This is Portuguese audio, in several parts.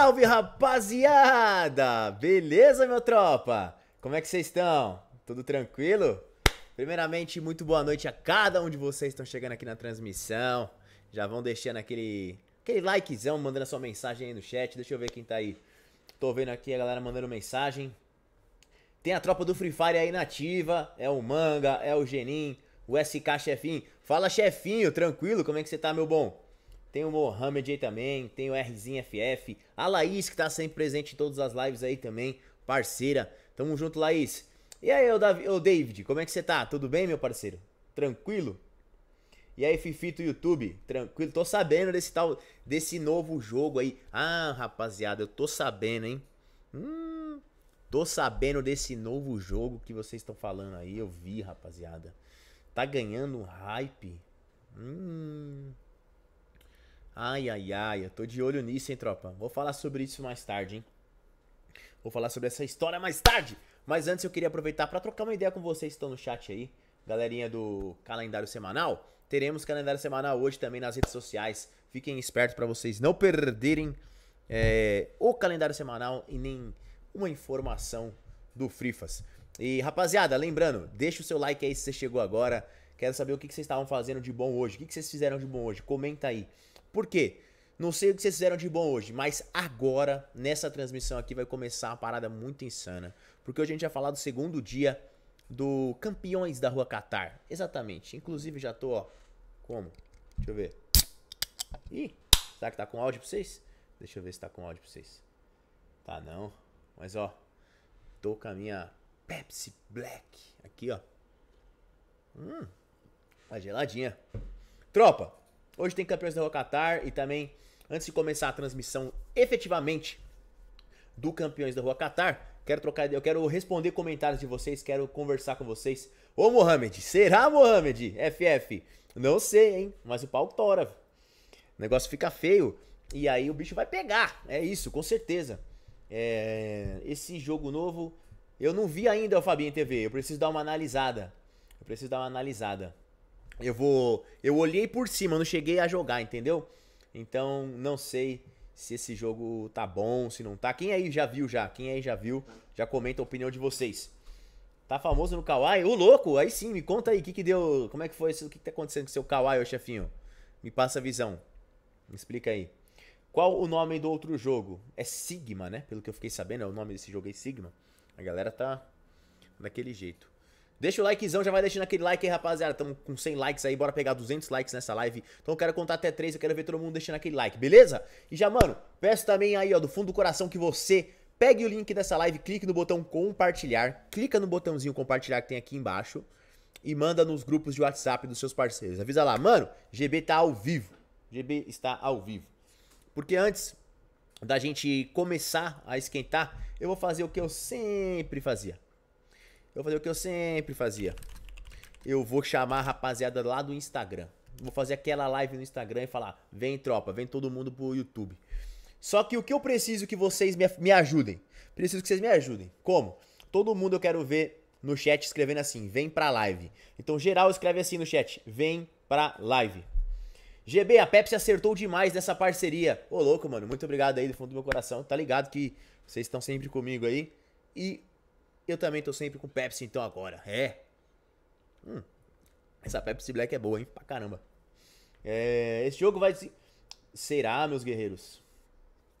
salve rapaziada! Beleza, meu tropa? Como é que vocês estão? Tudo tranquilo? Primeiramente, muito boa noite a cada um de vocês que estão chegando aqui na transmissão. Já vão deixando aquele, aquele likezão, mandando a sua mensagem aí no chat. Deixa eu ver quem tá aí. Tô vendo aqui a galera mandando mensagem. Tem a tropa do Free Fire aí nativa. É o Manga, é o Genin, o SK Chefinho. Fala, chefinho, tranquilo? Como é que você tá, meu bom? Tem o Mohamed aí também, tem o Rzinho FF, a Laís que tá sempre presente em todas as lives aí também, parceira. Tamo junto, Laís. E aí, ô David, como é que você tá? Tudo bem, meu parceiro? Tranquilo? E aí, Fifito YouTube, tranquilo? Tô sabendo desse tal, desse novo jogo aí. Ah, rapaziada, eu tô sabendo, hein? Hum, tô sabendo desse novo jogo que vocês estão falando aí. Eu vi, rapaziada. Tá ganhando hype. Hum. Ai, ai, ai, eu tô de olho nisso, hein, tropa? Vou falar sobre isso mais tarde, hein? Vou falar sobre essa história mais tarde. Mas antes eu queria aproveitar para trocar uma ideia com vocês que estão no chat aí, galerinha do calendário semanal. Teremos calendário semanal hoje também nas redes sociais. Fiquem espertos para vocês não perderem é, o calendário semanal e nem uma informação do Frifas. E rapaziada, lembrando, deixa o seu like aí se você chegou agora. Quero saber o que, vocês estavam fazendo de bom hoje. O que vocês fizeram de bom hoje? Comenta aí. Por quê? Não sei o que vocês fizeram de bom hoje, mas agora, nessa transmissão aqui, vai começar uma parada muito insana. Porque hoje a gente vai falar do segundo dia do Campeões da Rua Qatar. Exatamente. Inclusive, já tô, ó. Como? Deixa eu ver. Ih, será que tá com áudio pra vocês? Deixa eu ver se tá com áudio pra vocês. Tá não. Mas, ó. Tô com a minha Pepsi Black. Aqui, ó. Hum. A tá geladinha. Tropa, Hoje tem campeões da Qatar e também, antes de começar a transmissão efetivamente do Campeões da Rua Qatar, quero trocar, eu quero responder comentários de vocês, quero conversar com vocês. Ô Mohamed, será Mohamed? FF, não sei, hein? Mas o pau tora. O negócio fica feio e aí o bicho vai pegar. É isso, com certeza. É, esse jogo novo eu não vi ainda o Fabinho TV. Eu preciso dar uma analisada. Eu preciso dar uma analisada. Eu vou. Eu olhei por cima, não cheguei a jogar, entendeu? Então, não sei se esse jogo tá bom, se não tá. Quem aí já viu já? Quem aí já viu? Já comenta a opinião de vocês. Tá famoso no Kawaii? Ô, louco! Aí sim, me conta aí, o que que deu... Como é que foi isso? O que que tá acontecendo com seu Kawaii, ô chefinho? Me passa a visão. Me explica aí. Qual o nome do outro jogo? É Sigma, né? Pelo que eu fiquei sabendo, é o nome desse jogo é Sigma. A galera tá daquele jeito. Deixa o likezão, já vai deixando aquele like aí, rapaziada. Tamo com 100 likes aí, bora pegar 200 likes nessa live. Então eu quero contar até 3, eu quero ver todo mundo deixando aquele like, beleza? E já, mano, peço também aí, ó, do fundo do coração que você pegue o link dessa live, clique no botão compartilhar, clica no botãozinho compartilhar que tem aqui embaixo e manda nos grupos de WhatsApp dos seus parceiros. Avisa lá, mano, GB tá ao vivo. GB está ao vivo. Porque antes da gente começar a esquentar, eu vou fazer o que eu sempre fazia. Eu vou fazer o que eu sempre fazia. Eu vou chamar a rapaziada lá do Instagram. Vou fazer aquela live no Instagram e falar: vem tropa, vem todo mundo pro YouTube. Só que o que eu preciso que vocês me, me ajudem? Preciso que vocês me ajudem. Como? Todo mundo eu quero ver no chat escrevendo assim: vem pra live. Então, geral, escreve assim no chat: vem pra live. GB, a Pepsi acertou demais nessa parceria. Ô, louco, mano, muito obrigado aí do fundo do meu coração. Tá ligado que vocês estão sempre comigo aí. E eu também tô sempre com Pepsi então agora. É. Hum. Essa Pepsi Black é boa, hein? Pra caramba. É, esse jogo vai Será, meus guerreiros?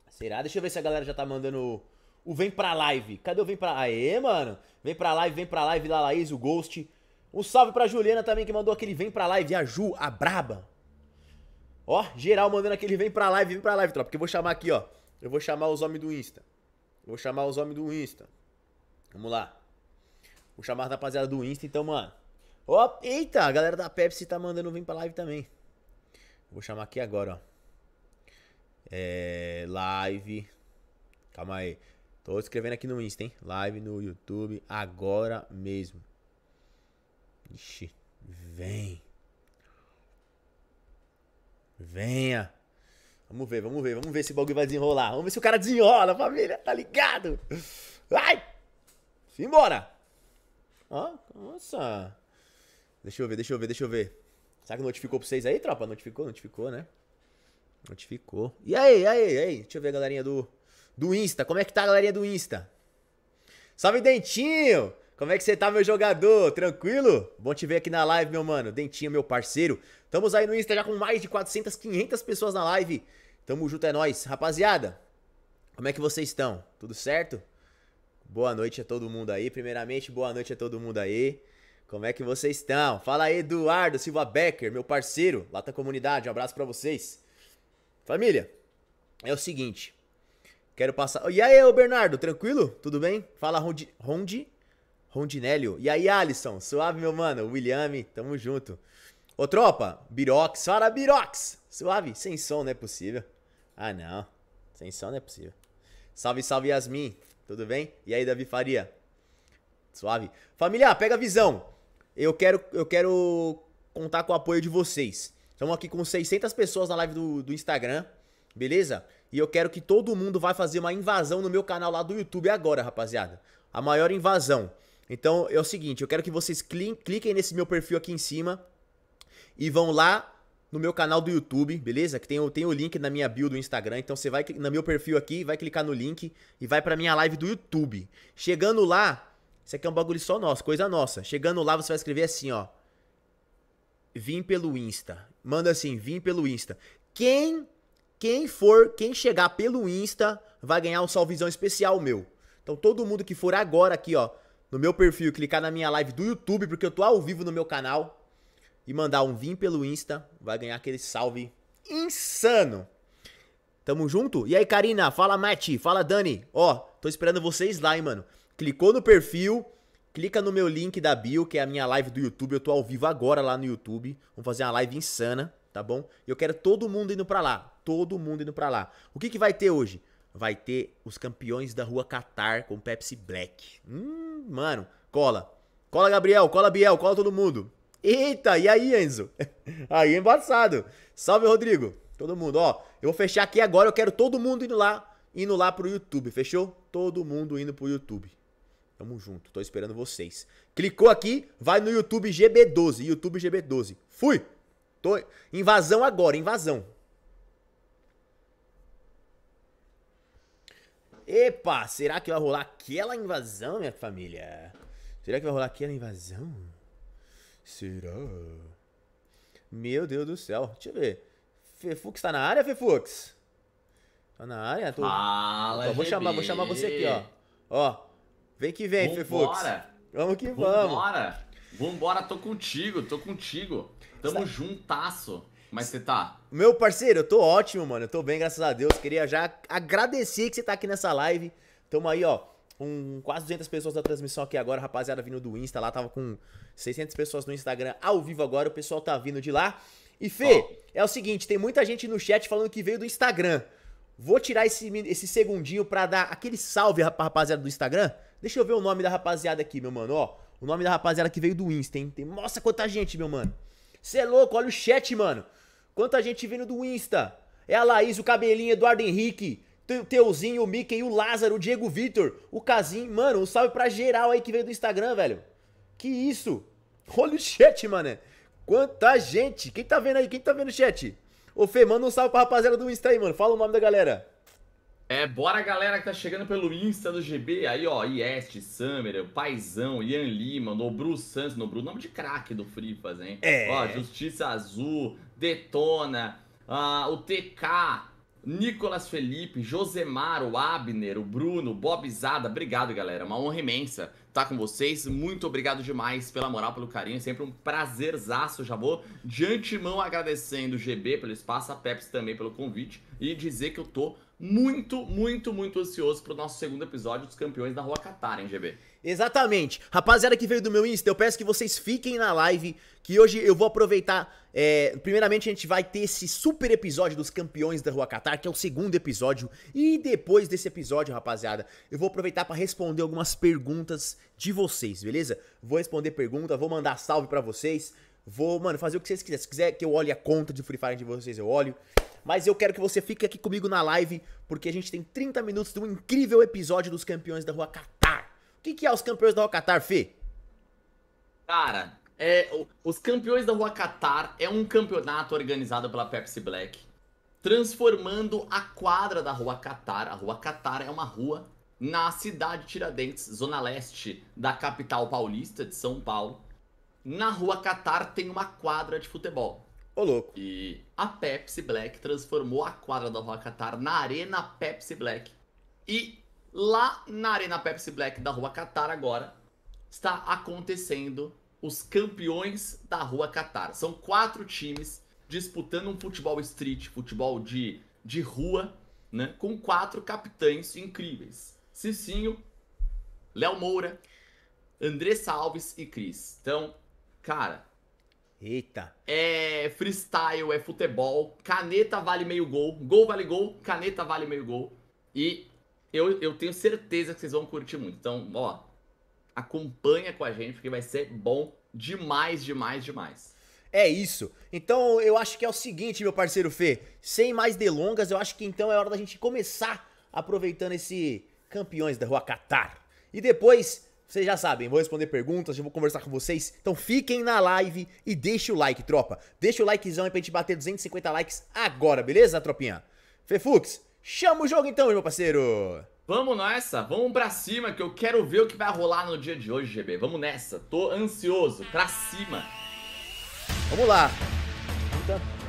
Será? Deixa eu ver se a galera já tá mandando o Vem Pra Live. Cadê o Vem Pra... Aê, mano. Vem Pra Live, Vem Pra Live, lá Laís, o Ghost. Um salve pra Juliana também, que mandou aquele Vem Pra Live. a Ju, a braba. Ó, geral mandando aquele Vem Pra Live, Vem Pra Live, tropa. Porque eu vou chamar aqui, ó. Eu vou chamar os homens do Insta. Eu vou chamar os homens do Insta. Vamos lá. Vou chamar a rapaziada do Insta, então, mano. oh, eita, a galera da Pepsi tá mandando vir pra live também. Vou chamar aqui agora, ó. É, live. Calma aí. Tô escrevendo aqui no Insta, hein? Live no YouTube agora mesmo. Ixi, vem. Venha. Vamos ver, vamos ver, vamos ver se o bagulho vai desenrolar. Vamos ver se o cara desenrola, família, tá ligado? Vai! Simbora! Ó, nossa. Deixa eu ver, deixa eu ver, deixa eu ver. Será que notificou pra vocês aí, tropa? Notificou, notificou, né? Notificou. E aí, e aí, e aí? Deixa eu ver a galerinha do, do Insta. Como é que tá a galerinha do Insta? Salve, Dentinho! Como é que você tá, meu jogador? Tranquilo? Bom te ver aqui na live, meu mano. Dentinho, meu parceiro. Estamos aí no Insta já com mais de 400, 500 pessoas na live. Tamo junto, é nóis. Rapaziada, como é que vocês estão? Tudo certo? Boa noite a todo mundo aí. Primeiramente, boa noite a todo mundo aí. Como é que vocês estão? Fala aí, Eduardo Silva Becker, meu parceiro, lá da comunidade. Um abraço para vocês. Família, é o seguinte. Quero passar. E aí, ô Bernardo, tranquilo? Tudo bem? Fala, Rondi. Rondi? Rondinélio. E aí, Alisson, suave, meu mano. William, tamo junto. Ô, tropa, Birox, fala Birox. Suave, sem som não é possível. Ah, não. Sem som não é possível. Salve, salve, Yasmin. Tudo bem? E aí, Davi Faria? Suave. Família, pega a visão. Eu quero, eu quero contar com o apoio de vocês. Estamos aqui com 600 pessoas na live do, do Instagram, beleza? E eu quero que todo mundo vá fazer uma invasão no meu canal lá do YouTube agora, rapaziada. A maior invasão. Então é o seguinte, eu quero que vocês cliquem nesse meu perfil aqui em cima e vão lá no meu canal do YouTube, beleza? Que tem, tem o link na minha bio do Instagram. Então você vai no meu perfil aqui, vai clicar no link e vai pra minha live do YouTube. Chegando lá, isso aqui é um bagulho só nosso, coisa nossa. Chegando lá, você vai escrever assim, ó. Vim pelo Insta. Manda assim, vim pelo Insta. Quem quem for, quem chegar pelo Insta, vai ganhar um salvezão especial meu. Então todo mundo que for agora aqui, ó, no meu perfil, clicar na minha live do YouTube, porque eu tô ao vivo no meu canal, e mandar um vim pelo Insta, vai ganhar aquele salve insano. Tamo junto? E aí, Karina? Fala, Matt. Fala, Dani. Ó, tô esperando vocês lá, hein, mano. Clicou no perfil, clica no meu link da bio, que é a minha live do YouTube. Eu tô ao vivo agora lá no YouTube. Vamos fazer uma live insana, tá bom? Eu quero todo mundo indo pra lá. Todo mundo indo pra lá. O que que vai ter hoje? Vai ter os campeões da rua Qatar com Pepsi Black. Hum, mano, cola. Cola, Gabriel, cola, Biel, cola todo mundo. Eita, e aí, Enzo? Aí é embaçado. Salve, Rodrigo. Todo mundo, ó. Eu vou fechar aqui agora, eu quero todo mundo indo lá, indo lá pro YouTube, fechou? Todo mundo indo pro YouTube. Tamo junto, tô esperando vocês. Clicou aqui, vai no YouTube GB12, YouTube GB12. Fui! Tô... Invasão agora, invasão. Epa, será que vai rolar aquela invasão, minha família? Será que vai rolar aquela invasão? Será? Meu Deus do céu. Deixa eu ver. Fefux tá na área, Fefux? Tá na área? Tô... Fala, tô, vou chamar, vou chamar você aqui, ó. Ó. Vem que vem, Vambora. Fefux. Vamos que vamos. Vambora. Vambora, tô contigo, tô contigo. Tamo tá... juntasso. Mas você tá? Meu parceiro, eu tô ótimo, mano. Eu tô bem, graças a Deus. Queria já agradecer que você tá aqui nessa live. Tamo aí, ó com quase 200 pessoas na transmissão aqui agora, rapaziada vindo do Insta lá, tava com 600 pessoas no Instagram ao vivo agora, o pessoal tá vindo de lá. E Fê, oh. é o seguinte, tem muita gente no chat falando que veio do Instagram. Vou tirar esse, esse segundinho pra dar aquele salve pra rapaziada do Instagram. Deixa eu ver o nome da rapaziada aqui, meu mano, ó. O nome da rapaziada que veio do Insta, hein. Tem, nossa, quanta gente, meu mano. Cê é louco, olha o chat, mano. Quanta gente vindo do Insta. É a Laís, o Cabelinho, Eduardo Henrique, Teuzinho, o Mickey, o Lázaro, o Diego Vitor, o Casim. Mano, um salve pra geral aí que veio do Instagram, velho. Que isso? Olha o chat, mano. Quanta gente. Quem tá vendo aí? Quem tá vendo o chat? Ô, Fê, manda um salve pra rapaziada do Insta aí, mano. Fala o nome da galera. É, bora galera que tá chegando pelo Insta do GB, aí ó, Ieste, Summer, o Paizão, Ian Lima, Nobru Santos, Nobru, nome de craque do Fripas, hein? É. Ó, Justiça Azul, Detona, uh, o TK, Nicolas Felipe, Josemar, o Abner, o Bruno, Bob Zada, obrigado galera, uma honra imensa estar tá com vocês, muito obrigado demais pela moral, pelo carinho, é sempre um prazerzaço, já vou de antemão agradecendo o GB pelo espaço, a Pepsi também pelo convite e dizer que eu tô muito, muito, muito ansioso pro nosso segundo episódio dos Campeões da Rua Catar, hein GB? Exatamente. Rapaziada que veio do meu Insta, eu peço que vocês fiquem na live, que hoje eu vou aproveitar. É, primeiramente, a gente vai ter esse super episódio dos campeões da Rua Qatar, que é o segundo episódio. E depois desse episódio, rapaziada, eu vou aproveitar para responder algumas perguntas de vocês, beleza? Vou responder pergunta, vou mandar salve para vocês. Vou, mano, fazer o que vocês quiserem. Se quiser que eu olhe a conta de Free Fire de vocês, eu olho. Mas eu quero que você fique aqui comigo na live, porque a gente tem 30 minutos de um incrível episódio dos campeões da Rua Qatar. O que, que é os campeões da Rua Qatar, Fê? Cara, é, os campeões da Rua Qatar é um campeonato organizado pela Pepsi Black, transformando a quadra da Rua Qatar. A Rua Qatar é uma rua na cidade Tiradentes, zona leste da capital paulista de São Paulo. Na Rua Qatar tem uma quadra de futebol. Ô, louco. E a Pepsi Black transformou a quadra da Rua Qatar na Arena Pepsi Black. E Lá na Arena Pepsi Black da Rua Catar agora está acontecendo os campeões da Rua Catar. São quatro times disputando um futebol street, futebol de, de rua, né? Com quatro capitães incríveis. Cicinho, Léo Moura, Andressa Alves e Cris. Então, cara. Eita! É freestyle, é futebol, caneta vale meio gol, gol vale gol, caneta vale meio gol. E eu, eu tenho certeza que vocês vão curtir muito. Então, ó, acompanha com a gente, porque vai ser bom demais, demais, demais. É isso. Então, eu acho que é o seguinte, meu parceiro Fê. Sem mais delongas, eu acho que então é hora da gente começar aproveitando esse Campeões da Rua Qatar. E depois, vocês já sabem, vou responder perguntas, já vou conversar com vocês. Então fiquem na live e deixe o like, tropa. Deixa o likezão aí pra gente bater 250 likes agora, beleza, tropinha? Fefux, Chama o jogo então, meu parceiro! Vamos nessa, vamos pra cima que eu quero ver o que vai rolar no dia de hoje, GB. Vamos nessa, tô ansioso, pra cima. Vamos lá.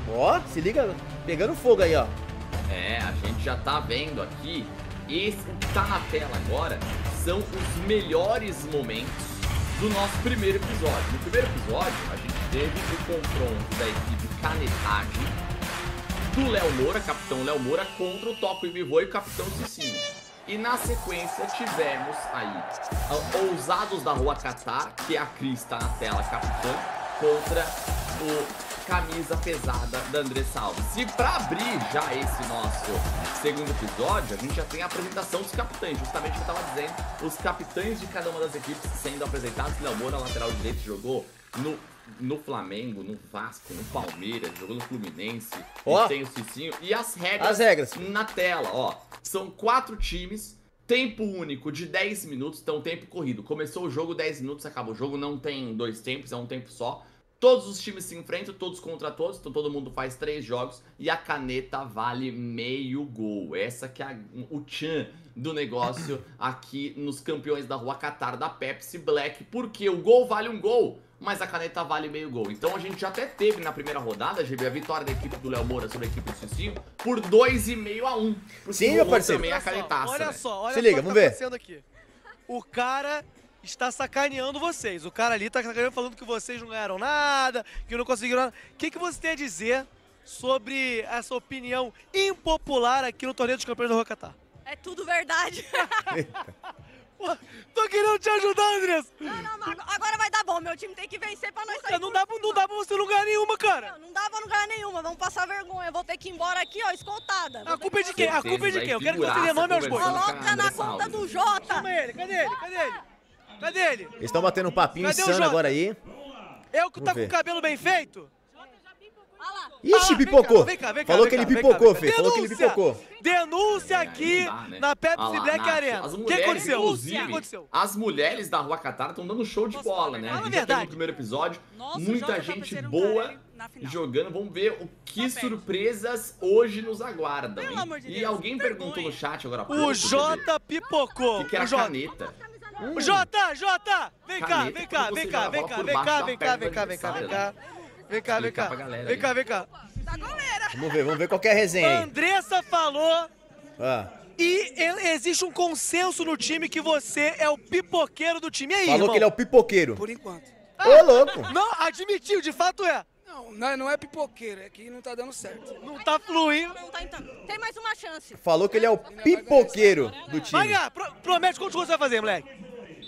Ó, se liga, pegando fogo aí, ó. É, a gente já tá vendo aqui. Esse que tá na tela agora são os melhores momentos do nosso primeiro episódio. No primeiro episódio, a gente teve o confronto da equipe Canetagem do Léo Moura, capitão Léo Moura, contra o Toco e Vivô e o capitão Cicinho. E na sequência tivemos aí ah, Ousados da Rua Catar, que a Cris tá na tela, capitã, contra o Camisa Pesada da André Alves. E para abrir já esse nosso segundo episódio, a gente já tem a apresentação dos capitães, justamente o que eu tava dizendo, os capitães de cada uma das equipes sendo apresentados. Léo Moura, lateral direito, jogou no no Flamengo, no Vasco, no Palmeiras, jogou no Fluminense, oh. tem o Cicinho. E as regras, as regras na tela, ó. São quatro times, tempo único de 10 minutos, então tempo corrido. Começou o jogo, 10 minutos, acabou o jogo, não tem dois tempos, é um tempo só. Todos os times se enfrentam, todos contra todos, então todo mundo faz três jogos e a caneta vale meio gol. Essa que é a, o tchan do negócio aqui nos campeões da rua Qatar da Pepsi Black, porque o gol vale um gol mas a caneta vale meio gol. Então a gente já até teve na primeira rodada, GB, a vitória da equipe do Léo Moura sobre a equipe do Cicinho por 2,5 a 1. Um, Sim, meu parceiro. olha a canetaça, só, olha né? só, olha Se liga, tá vamos tá ver. Aqui. O cara está sacaneando vocês. O cara ali está sacaneando falando que vocês não ganharam nada, que não conseguiram nada. O que, que você tem a dizer sobre essa opinião impopular aqui no Torneio dos Campeões do Rocatar? É tudo verdade. Tô querendo te ajudar, Andressa. Não, não, não, agora vai dar bom. Meu time tem que vencer pra nós sair. Não dá, não dá pra você lugar nenhuma, cara. Não, não dá pra lugar nenhuma. Vamos passar vergonha. Eu vou ter que ir embora aqui, ó, escoltada. a culpa é de quem? A culpa é de quem? Eu quero que você nome aos bois. Coloca na conta do Jota. Chama ele. Cadê ele? Cadê ele? Cadê ele? Eles estão batendo um papinho Cadê insano agora aí. Eu que tá com o cabelo bem feito? Ixi, pipocou. Vem cá, vem cá, Falou que ele pipocou, Fê. Falou que ele pipocou. Denúncia aqui na Pepsi Black Arena. O que aconteceu? as mulheres da Rua Catar estão dando show de bola, né? A gente no primeiro episódio. Muita tá gente boa jogando. Vamos ver o que tá surpresas hoje nos aguardam. E alguém perguntou no chat agora. É o Jota pipocou. O que era caneta? Jota, Jota! Vem cá, vem cá, vem cá, vem cá, vem cá, vem cá, vem cá, vem cá, vem cá. Vem cá, vem cá. Galera, vem aí. cá, vem cá. Da tá goleira. Vamos ver, vamos ver qual é a resenha aí. Andressa falou. Ah. E existe um consenso no time que você é o pipoqueiro do time. E aí, Falou irmão? que ele é o pipoqueiro. Por enquanto. Ô, louco. Não, admitiu, de fato é. Não, não é, é pipoqueiro, é que não tá dando certo. Não tá fluindo. Então. Tem mais uma chance. Falou que ele é o pipoqueiro do time. Vai pro, promete quantos gols você vai fazer, moleque.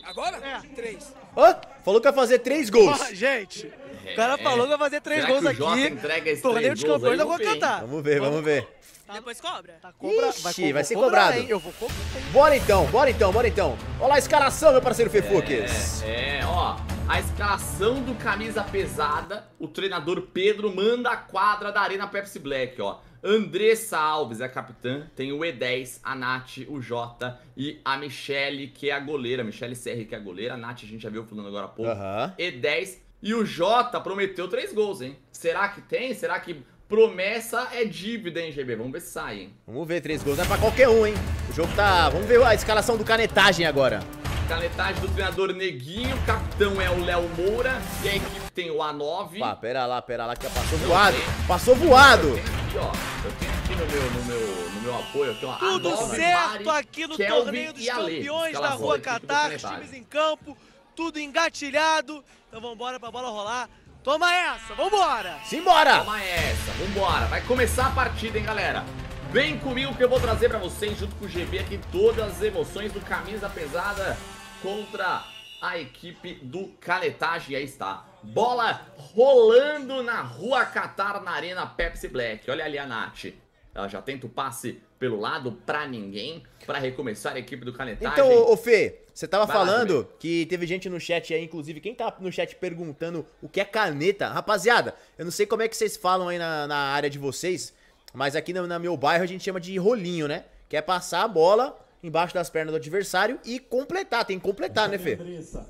Agora? É. Três. Hã? Falou que vai fazer três gols. Oh, gente. É. O cara falou é. que vai fazer três Será gols aqui. Torneio de campeões da cantar. Vamos ver, vamos ver. Depois cobra. Tá cobra Ixi, vai, vai ser cobrado. Eu vou cobrar. Bora então, bora então, bora então. Olha lá a escalação, meu parceiro Fefuques. É, é, ó. A escalação do camisa pesada. O treinador Pedro manda a quadra da Arena Pepsi Black, ó. Andressa Alves é a capitã, tem o E10, a Nath, o Jota e a Michele, que é a goleira. Michele CR, que é a goleira. A Nath, a gente já viu falando agora há pouco. Uhum. E10, e o Jota prometeu três gols, hein? Será que tem? Será que promessa é dívida, hein, GB? Vamos ver se sai, hein? Vamos ver, três gols. Não é pra qualquer um, hein? O jogo tá... Vamos ver a escalação do Canetagem agora. Canetagem do treinador Neguinho, o capitão é o Léo Moura e a equipe tem o A9. Pá, pera lá, pera lá, que passou voado. Passou voado. Eu tenho aqui, ó. Eu tenho aqui no meu, no meu, meu apoio, aqui, Tudo A9, certo Mari, aqui no Kelvin torneio dos campeões da Rua Catar, times em campo tudo engatilhado. Então vamos embora pra bola rolar. Toma essa, vambora! Simbora! Toma essa, vambora. Vai começar a partida, hein, galera? Vem comigo que eu vou trazer pra vocês, junto com o GB aqui, todas as emoções do Camisa Pesada contra a equipe do Caletagem. Aí está. Bola rolando na rua Qatar, na Arena Pepsi Black. Olha ali a Nath. Ela já tenta o passe pelo lado pra ninguém, pra recomeçar a equipe do Caletagem. Então, ô Fê, você tava falando que teve gente no chat aí, inclusive, quem tá no chat perguntando o que é caneta. Rapaziada, eu não sei como é que vocês falam aí na, na área de vocês, mas aqui no, no, meu bairro a gente chama de rolinho, né? Que é passar a bola embaixo das pernas do adversário e completar. Tem que completar, né, Fê?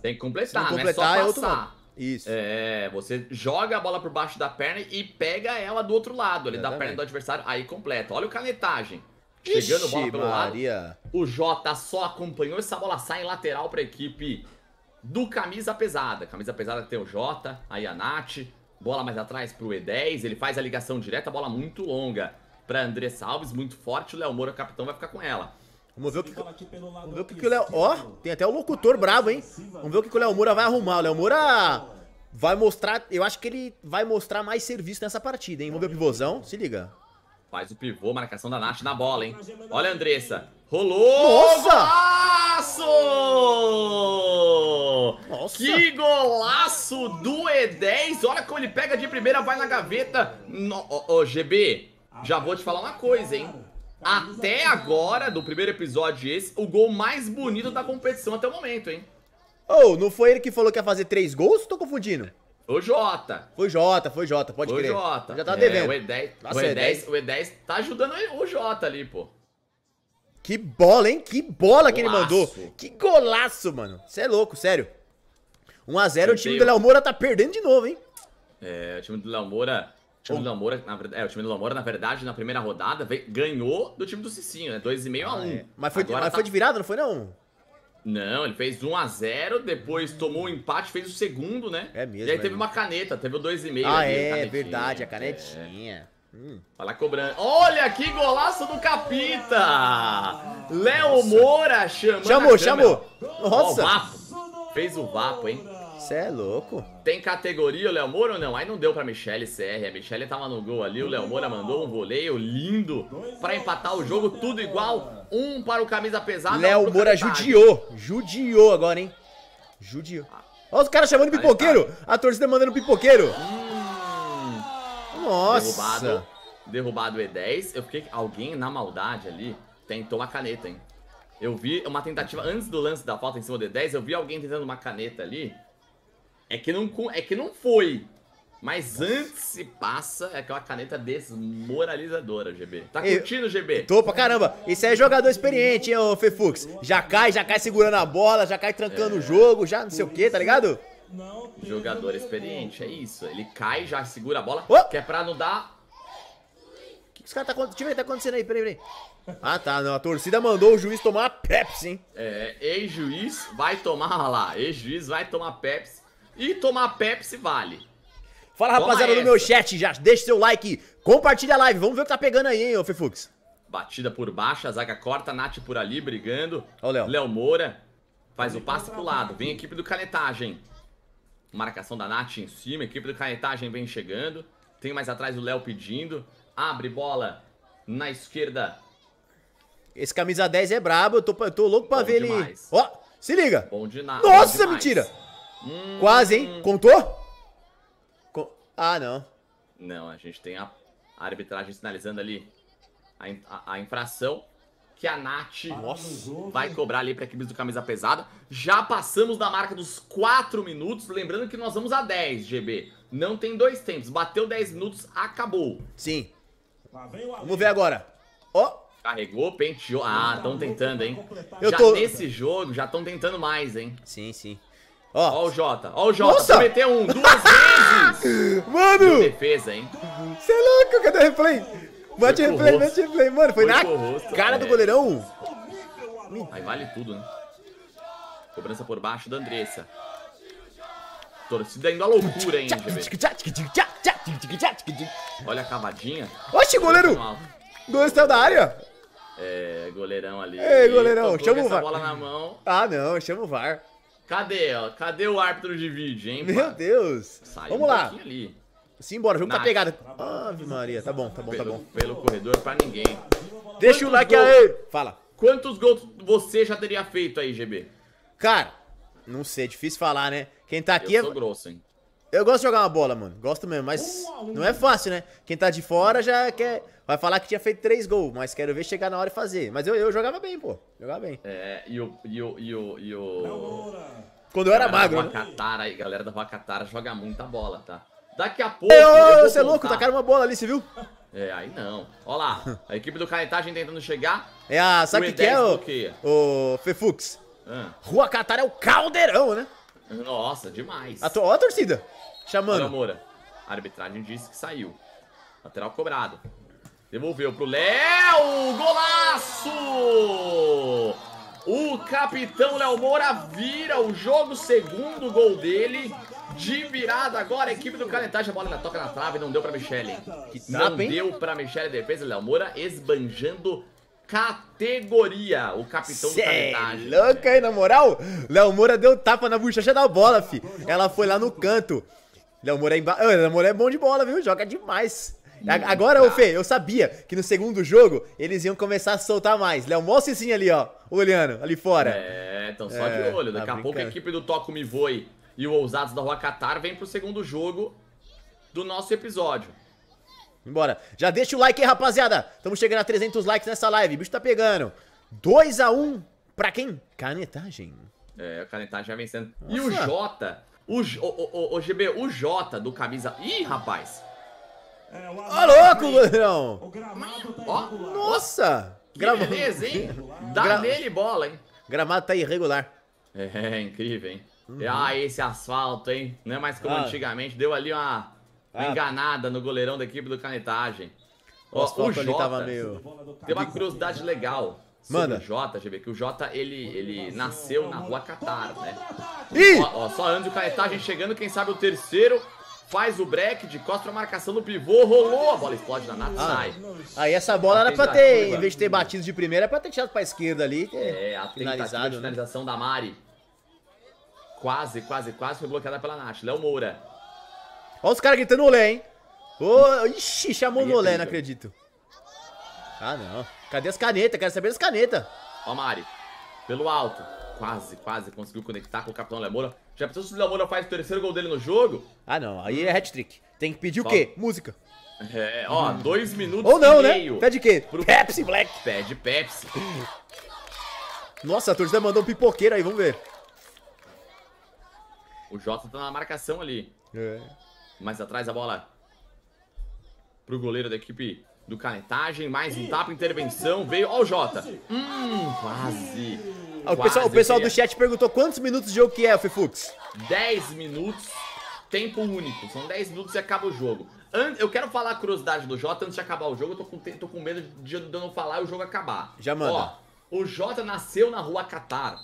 Tem que completar, né, não né? é completar, não é, é, outro Isso. É, você joga a bola por baixo da perna e pega ela do outro lado, ali Exatamente. da perna do adversário, aí completa. Olha o canetagem. Chegando a bola pelo Maria. lado. O Jota só acompanhou. Essa bola sai em lateral para a equipe do camisa pesada. Camisa pesada tem o Jota, aí a Nath. Bola mais atrás para o E10. Ele faz a ligação direta, bola muito longa para André Salves, muito forte. O Léo Moura, capitão, vai ficar com ela. Vamos ver o que, Vamos ver o, que o Léo. Ó, oh, tem até o locutor bravo, hein? Vamos ver o que o Léo Moura vai arrumar. O Léo Moura vai mostrar. Eu acho que ele vai mostrar mais serviço nessa partida, hein? Vamos ver o pivôzão. Se liga. Faz o pivô, marcação da Nath na bola, hein? Olha a Andressa. Rolou! Nossa! Golaço! Nossa! Que golaço do E10! Olha como ele pega de primeira, vai na gaveta. No, oh, oh, GB, já vou te falar uma coisa, hein? Até agora, do primeiro episódio esse, o gol mais bonito da competição até o momento, hein? Ô, oh, não foi ele que falou que ia fazer três gols? Tô confundindo. Foi Jota. Foi Jota, foi Jota, pode foi crer. Foi Jota. Já tá é, devendo. O E10, Nossa, o, E10, é E10. o E10 tá ajudando o Jota ali, pô. Que bola, hein? Que bola golaço. que ele mandou. Que golaço, mano. Você é louco, sério. 1x0, o time do Léo Moura tá perdendo de novo, hein? É, o time do Léo Moura... O time, oh. do Léo Moura, na verdade, é, o time do Léo Moura, na verdade, na primeira rodada, ganhou do time do Cicinho, né? 2,5 ah, a 1. Um. É. Mas, foi, mas tá... foi de virada, não foi não? Não, ele fez 1 x 0 depois hum. tomou o um empate, fez o segundo, né? É mesmo. E aí é teve mesmo. uma caneta, teve o 2,5. Ah, ali, é, verdade, a é. canetinha. É. Hum. Fala cobrando. Olha que golaço do Capita! Léo Moura chamando. Chamou, chamou. Nossa. Ó, o Vapo. Fez o Vapo, hein? Você é louco. Tem categoria o Léo Moura ou não? Aí não deu pra Michele CR. A Michele tava tá no gol ali. O Léo Moura mandou um voleio lindo pra empatar o jogo. Tudo igual. Um para o camisa pesada. Léo Moura judiou. Judiou agora, hein? Judiou. Olha os caras chamando pipoqueiro. Tá. A torcida mandando pipoqueiro. Hum. Nossa. Derrubado. Derrubado o E10. Eu fiquei... Alguém na maldade ali tentou uma caneta, hein? Eu vi uma tentativa antes do lance da falta em cima do E10, eu vi alguém tentando uma caneta ali. É que não, é que não foi. Mas antes se passa é aquela caneta desmoralizadora, GB. Tá curtindo, GB? Tô pra caramba. Isso é jogador experiente, hein, ô Fefux? Já cai, já cai segurando a bola, já cai trancando é. o jogo, já não sei o quê, tá ligado? Jogador experiente, é isso. Ele cai, já segura a bola, oh! que é pra não dar... O que, que os caras tá, Que tá acontecendo aí? Peraí, peraí. Ah, tá. Não, a torcida mandou o juiz tomar Pepsi, hein? É, ex-juiz vai tomar, lá, ex-juiz vai tomar Pepsi e tomar Pepsi vale. Fala, rapaziada, no meu chat, já deixa seu like, compartilha a live. Vamos ver o que tá pegando aí, hein, ô Fefux. Batida por baixo a zaga corta, Nath por ali brigando. Ó, Léo. Léo Moura faz o passe pro lado. Vem a equipe do Canetagem. Marcação da Nath em cima, a equipe do Canetagem vem chegando. Tem mais atrás o Léo pedindo. Abre bola na esquerda. Esse camisa 10 é brabo, eu tô, eu tô louco pra Bom ver demais. ele. Ó, se liga. Bom de nada. Nossa, mentira! Quase, hein? Contou? Ah, não. Não, a gente tem a arbitragem sinalizando ali a, a infração que a Nath Nossa. vai cobrar ali para a equipe do Camisa Pesada. Já passamos da marca dos 4 minutos, lembrando que nós vamos a 10, GB. Não tem dois tempos, bateu 10 minutos, acabou. Sim. Vamos ver agora. Ó. Oh. Carregou, penteou. Ah, estão tentando, hein? Eu já tô... nesse jogo, já estão tentando mais, hein? Sim, sim. Ó. Ó o Jota. Ó o Jota. Meteu um, duas vezes. Mano! Deu defesa, hein? Você é louco, cadê o replay? Bate replay, bate replay. Mano, foi, foi na rosto, cara é. do goleirão. Aí vale tudo, né? Cobrança por baixo da Andressa. Torcida indo à loucura, hein, Olha a cavadinha. Oxe, goleiro! Goleiro céu da área. É, goleirão ali. É, goleirão, chama o VAR. bola na mão. Ah, não, chama o VAR. Cadê, ó? Cadê o árbitro de vídeo, hein? Meu pá? Deus! Saiu Vamos um lá. ali. Simbora, o jogo Na... tá pegado. Ave Maria, tá bom, tá bom, tá pelo, tá bom. Pelo corredor pra ninguém. Deixa Quantos o like gols? aí! Fala. Quantos gols você já teria feito aí, GB? Cara, não sei, é difícil falar, né? Quem tá aqui eu é. Sou grosso, hein? Eu gosto de jogar uma bola, mano. Gosto mesmo, mas não é fácil, né? Quem tá de fora já quer. Vai falar que tinha feito três gols, mas quero ver chegar na hora e fazer. Mas eu, eu jogava bem, pô. Jogava bem. É, e o. E o. E o. E o... Quando eu era magro. Vacatara, né? galera da Vacatara né? joga muita bola, tá? Daqui a pouco. Ô, você é louco, tacaram uma bola ali, você viu? É, aí não. Olha lá, a equipe do Canetagem tá tentando chegar. É a. Sabe o que, que é, o, o Fefux? Ah. Rua Catar é o caldeirão, né? Nossa, demais. A to... Olha a torcida. Chamando. Moura. A arbitragem disse que saiu. Lateral cobrado. Devolveu pro Léo! Golaço! O capitão Léo Moura vira o jogo, segundo gol dele. De virada agora, a equipe do Calentagem. A bola na toca na trave, não deu pra Michele. Não deu pra Michele, defesa Léo Moura esbanjando categoria, o capitão Cê do é Calentagem. louca aí, na moral? Léo Moura deu tapa na bochecha da bola, fi. Ela foi lá no canto. Léo Moura é, Ah, é bom de bola, viu? Joga demais. Agora, ô tá. Fê, eu sabia que no segundo jogo eles iam começar a soltar mais. Léo, mó Cicinho ali, ó, olhando, ali fora. É, então só é, de olho. Tá Daqui tá a pouco a equipe do Toco Me Voe e o Ousados da Rua Qatar vem pro segundo jogo do nosso episódio. Embora. Já deixa o like aí, rapaziada. Estamos chegando a 300 likes nessa live. O bicho tá pegando. 2 a 1 pra quem? Canetagem. É, a canetagem já vencendo. Nossa. E o Jota o, o, o, o GB, o Jota do camisa. Ih, rapaz! É, Ô, tá louco, goleirão! tá nossa! Que beleza, hein? Dá Gra... nele bola, hein? Gramado tá irregular. É, é incrível, hein? Uhum. Ah, esse asfalto, hein? Não é mais como ah. antigamente. Deu ali uma, uma ah. enganada no goleirão da equipe do Canetagem. O, Ó, o Jota, tava meio... tem uma curiosidade legal. Manda. o Jota, GB, que o Jota, ele, ele nasceu na rua Catar, né? Ih! Ó, ó, só antes o Caetagem chegando, quem sabe o terceiro faz o break de costa a marcação no pivô, rolou, a bola explode na nata, ah, sai. Aí essa bola era pra ter, em vez de ter batido de primeira, era é pra ter tirado pra esquerda ali. É, a finalizado, de né? finalização né? da Mari. Quase, quase, quase foi bloqueada pela Nath. Léo Moura. Ó os caras gritando olé, hein? Oh, ixi, chamou o no é olé, não acredito. Ah, não. Cadê as canetas? Quero saber as canetas. Ó, Mari. Pelo alto. Quase, quase conseguiu conectar com o Capitão Lemora. Já pensou se o Lemora faz o terceiro gol dele no jogo? Ah, não. Aí é hat-trick. Tem que pedir Só... o quê? Música. É, ó, hum. dois minutos Ou não, né? Pede o quê? Pro... Pepsi Black. Pede Pepsi. Nossa, a torcida mandou um pipoqueiro aí, vamos ver. O Jota tá na marcação ali. É. Mais atrás a bola. Pro goleiro da equipe do Canetagem, mais um tapa, intervenção, veio. Ó, o Jota. Hum, quase. Ah, o pessoal, o pessoal do é. chat perguntou quantos minutos de jogo que é, Fifux? 10 minutos, tempo único. São 10 minutos e acaba o jogo. Eu quero falar a curiosidade do Jota antes de acabar o jogo. Eu tô com, tô com medo de, eu não falar e o jogo acabar. Já manda. Ó, o Jota nasceu na rua Catar.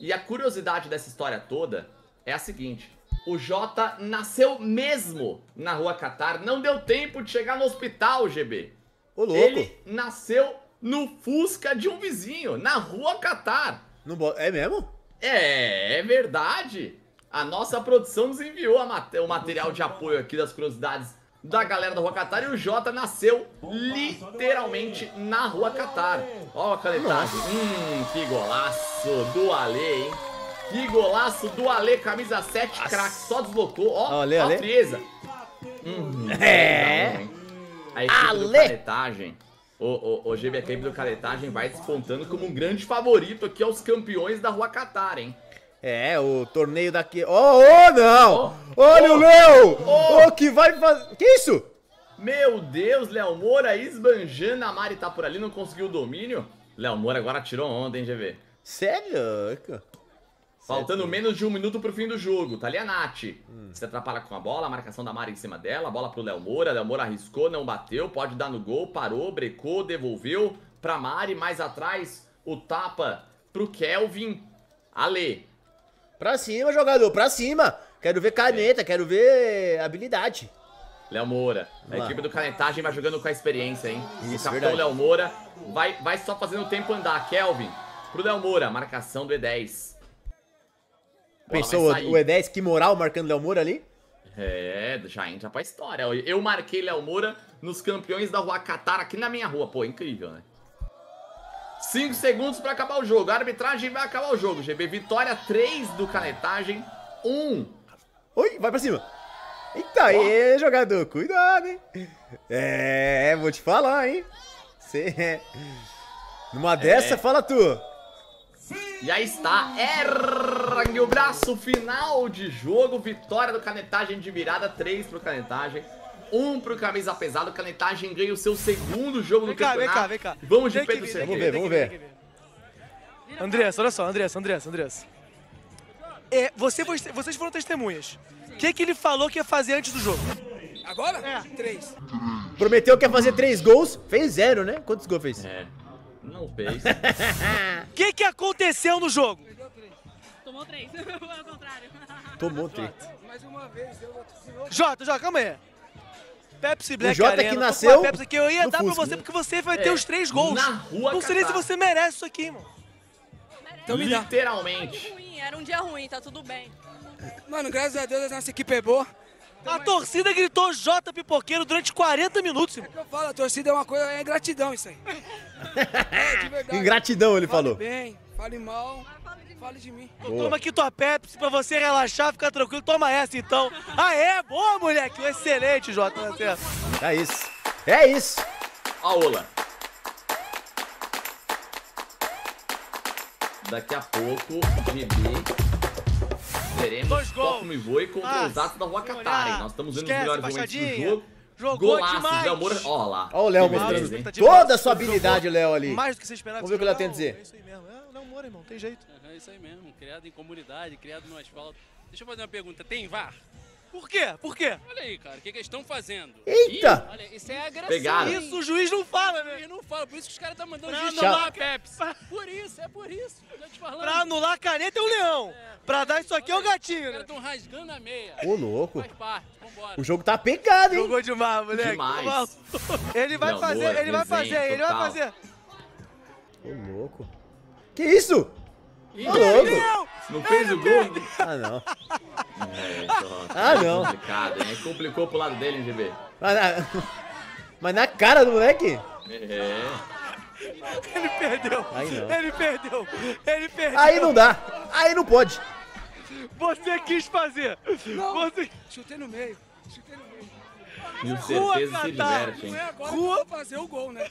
E a curiosidade dessa história toda é a seguinte. O Jota nasceu mesmo na rua Catar. Não deu tempo de chegar no hospital, GB. Ô, louco. Ele nasceu no Fusca de um vizinho, na rua Catar. No bo... É mesmo? É, é verdade. A nossa produção nos enviou mate... o material de apoio aqui das curiosidades da galera da Rua Catar e o Jota nasceu literalmente na Rua Catar. Ó a caletagem. Hum, que golaço do Ale, hein? Que golaço do Ale, camisa 7, craque, só deslocou. Ó, a frieza. Hum, é a equipe do Caretagem. O, o, o GB equipe do Caretagem vai despontando como um grande favorito aqui aos campeões da Rua Catar, hein? É, o torneio daqui. Oh, oh não! Oh, Olha oh, o Léo! Oh, oh, que vai fazer. Que isso? Meu Deus, Léo Moura esbanjando. A Mari tá por ali, não conseguiu o domínio. Léo Moura agora tirou onda, hein, GV? Sério? Faltando menos de um minuto pro fim do jogo. Tá ali a Nath. Hum. Se atrapalha com a bola, a marcação da Mari em cima dela, bola pro Léo Moura. Léo Moura arriscou, não bateu, pode dar no gol, parou, brecou, devolveu pra Mari. Mais atrás, o tapa pro Kelvin. Ale. Pra cima, jogador, pra cima. Quero ver caneta, é. quero ver habilidade. Léo Moura. A equipe do Canetagem vai jogando com a experiência, hein? Isso, o capitão Léo Moura vai, vai só fazendo o tempo andar. Kelvin pro Léo Moura, marcação do E10. Pensou o, E10, que moral marcando Léo Moura ali? É, já entra pra história. Eu marquei Léo Moura nos campeões da rua Catar aqui na minha rua. Pô, é incrível, né? 5 segundos para acabar o jogo. A arbitragem vai acabar o jogo, GB. Vitória 3 do Canetagem. 1. Um. Oi, vai pra cima. Eita, aí, jogador, cuidado, hein? É, vou te falar, hein? Você. É. Numa é. dessa, fala tu. Já está, ergue o braço, final de jogo, vitória do Canetagem de virada, 3 pro Canetagem, 1 pro Camisa Pesado, Canetagem ganha o seu segundo jogo vem do cá, campeonato. Vem cá, vem cá, Vamos de Pedro Serrano. Vamos ver, vamos ver. Andressa, olha só, Andressa, Andressa, Andressa. É, você, vocês foram testemunhas. O que, que ele falou que ia fazer antes do jogo? Agora? É. Três. Prometeu que ia fazer três gols, fez zero, né? Quantos gols fez? É. Não fez. O que, que aconteceu no jogo? Tomou três. Ao contrário. Tomou três. Mais uma vez, eu Jota, Jota, calma aí. Pepsi Black o Jota Arena. que nasceu Pepsi, que eu ia dar Fusco, pra você, né? porque você vai é, ter os três gols. Na rua Não sei nem se você merece isso aqui, mano. Então Literalmente. Ruim, era um dia ruim, tá tudo bem. Mano, graças a Deus a nossa equipe é boa. A torcida gritou J Pipoqueiro durante 40 minutos, É que eu falo, a torcida é uma coisa, é ingratidão isso aí. É, Ingratidão, ele fale falou. bem, fale mal, fale de mim. Toma aqui tua Pepsi pra você relaxar, ficar tranquilo. Toma essa, então. Ah, é? Boa, moleque. Excelente, Jota. É isso. É isso. Aula. Daqui a pouco, GB veremos Dois gols. Copa Boi contra ah, o Zato da Rua Catar. Nós estamos vendo os melhores momentos do jogo. Jogou Golaço, demais. Léo Moura, ó lá. Ó o Léo mostrando toda a sua habilidade, Léo ali. Mais do que você esperava. Vamos ver o que ela tem a dizer. É isso aí mesmo. É o Léo Moura, irmão, tem jeito. É isso aí mesmo, criado em comunidade, criado no asfalto. Deixa eu fazer uma pergunta, tem VAR? Por quê? Por quê? Olha aí, cara, o que, que eles estão fazendo? Eita! Ih, olha, isso é agressão. Pegaram. Isso o juiz não fala, né? Ele não fala, por isso que os caras estão tá mandando pra o juiz anular a é Pepsi. Por isso, é por isso. Tô te falando. Pra anular a caneta é o leão. É. Pra dar isso aqui é o gatinho. Os né? caras estão rasgando a meia. Ô, louco. Faz parte, vambora. O jogo tá pegado, hein? Jogou demais, moleque. Demais. Ele vai fazer, amor, ele vai fazer, total. ele vai fazer. Ô, louco. Que isso? Todo. Não fez o gol? Ah, não. Ah, é, ah, não. Complicado, hein? Complicou pro lado dele, GB? Mas na, mas na cara do moleque? É. Ele perdeu. Aí não. Ele perdeu. Ele perdeu. Aí não dá. Aí não pode. Você quis fazer. Não. Você... Chutei no meio. Chutei no meio. Com certeza Rua, se diverte, hein? Agora Rua fazer o gol, né?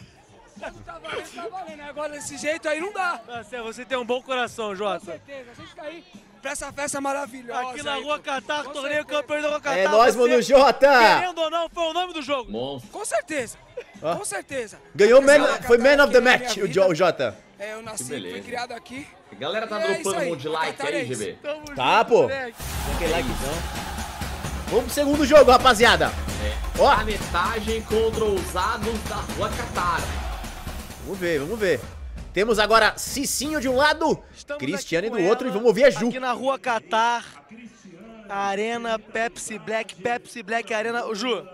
tá valendo, tá valendo. Agora desse jeito aí não dá. Ah, você, tem um bom coração, Jota. Com certeza. A gente tá aí pra essa festa maravilhosa. Aqui na Rua Catar, torneio campeão da Rua é Catar. É nós, mano, Jota! Querendo ou não, foi o nome do jogo. Bom. Com certeza. Ah. Com certeza. Ganhou, man, foi é man of the match, o Jota. É, eu nasci, fui criado aqui. A galera tá é dropando um monte de like aí, é GB. Tá, pô. Aquele então. Vamos pro segundo jogo, rapaziada. É. Ó. A netagem contra ousados da Rua Catar. Vamos ver, vamos ver. Temos agora Cicinho de um lado, Estamos Cristiane do outro e vamos ouvir a Ju. Aqui na Rua Catar, Arena Pepsi Black, Pepsi Black Arena. Ju,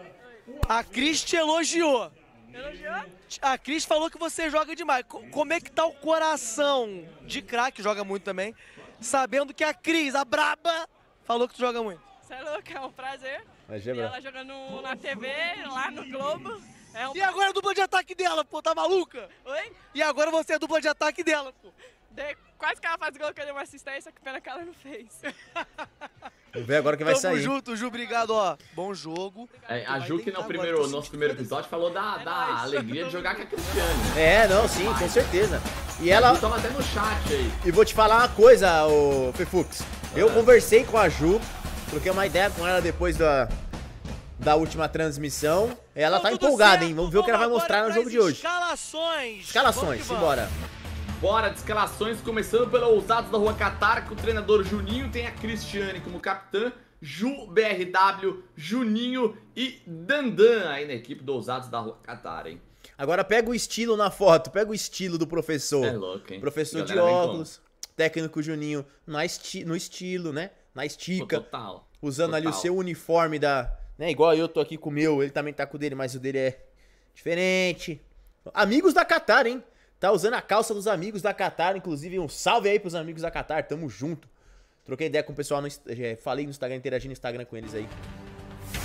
a Cris te elogiou. Elogiou? A Cris falou que você joga demais. Como é que tá o coração de craque, joga muito também, sabendo que a Cris, a braba, falou que tu joga muito? Você é é um prazer. Imagina. É e ela jogando na TV, lá no Globo. É um... E agora a dupla de ataque dela, pô, tá maluca? Oi? E agora você é a dupla de ataque dela, pô. De... Quase que ela faz gol que eu dei uma assistência, que pena que ela não fez. Vamos ver agora que vai Tamo sair. Tamo junto, Ju, obrigado, ó. Bom jogo. É, a Ju, que no primeiro, nosso primeiro episódio, falou da, é da alegria de jogar com a Cristiane. É, não, sim, com certeza. E ela... Tava até no chat aí. E vou te falar uma coisa, o Fefux. Eu ah. conversei com a Ju, troquei uma ideia com ela depois da, da última transmissão. Ela tá empolgada, certo. hein? Vamos ver o que ela vai mostrar no jogo de hoje. Escalações. Escalações, simbora. Bora de escalações, começando pela ousados da Rua Catar, que o treinador Juninho tem a Cristiane como capitã, Ju, BRW, Juninho e Dandan aí na equipe do ousados da Rua Catar, hein? Agora pega o estilo na foto, pega o estilo do professor. É louco, hein? Professor de óculos, técnico Juninho, na esti no estilo, né? Na estica. total. Usando total. ali o seu uniforme da, né? Igual eu tô aqui com o meu, ele também tá com o dele, mas o dele é diferente. Amigos da Qatar, hein? Tá usando a calça dos amigos da Qatar, inclusive um salve aí pros amigos da Qatar, tamo junto. Troquei ideia com o pessoal, no, é, falei no Instagram, interagi no Instagram com eles aí.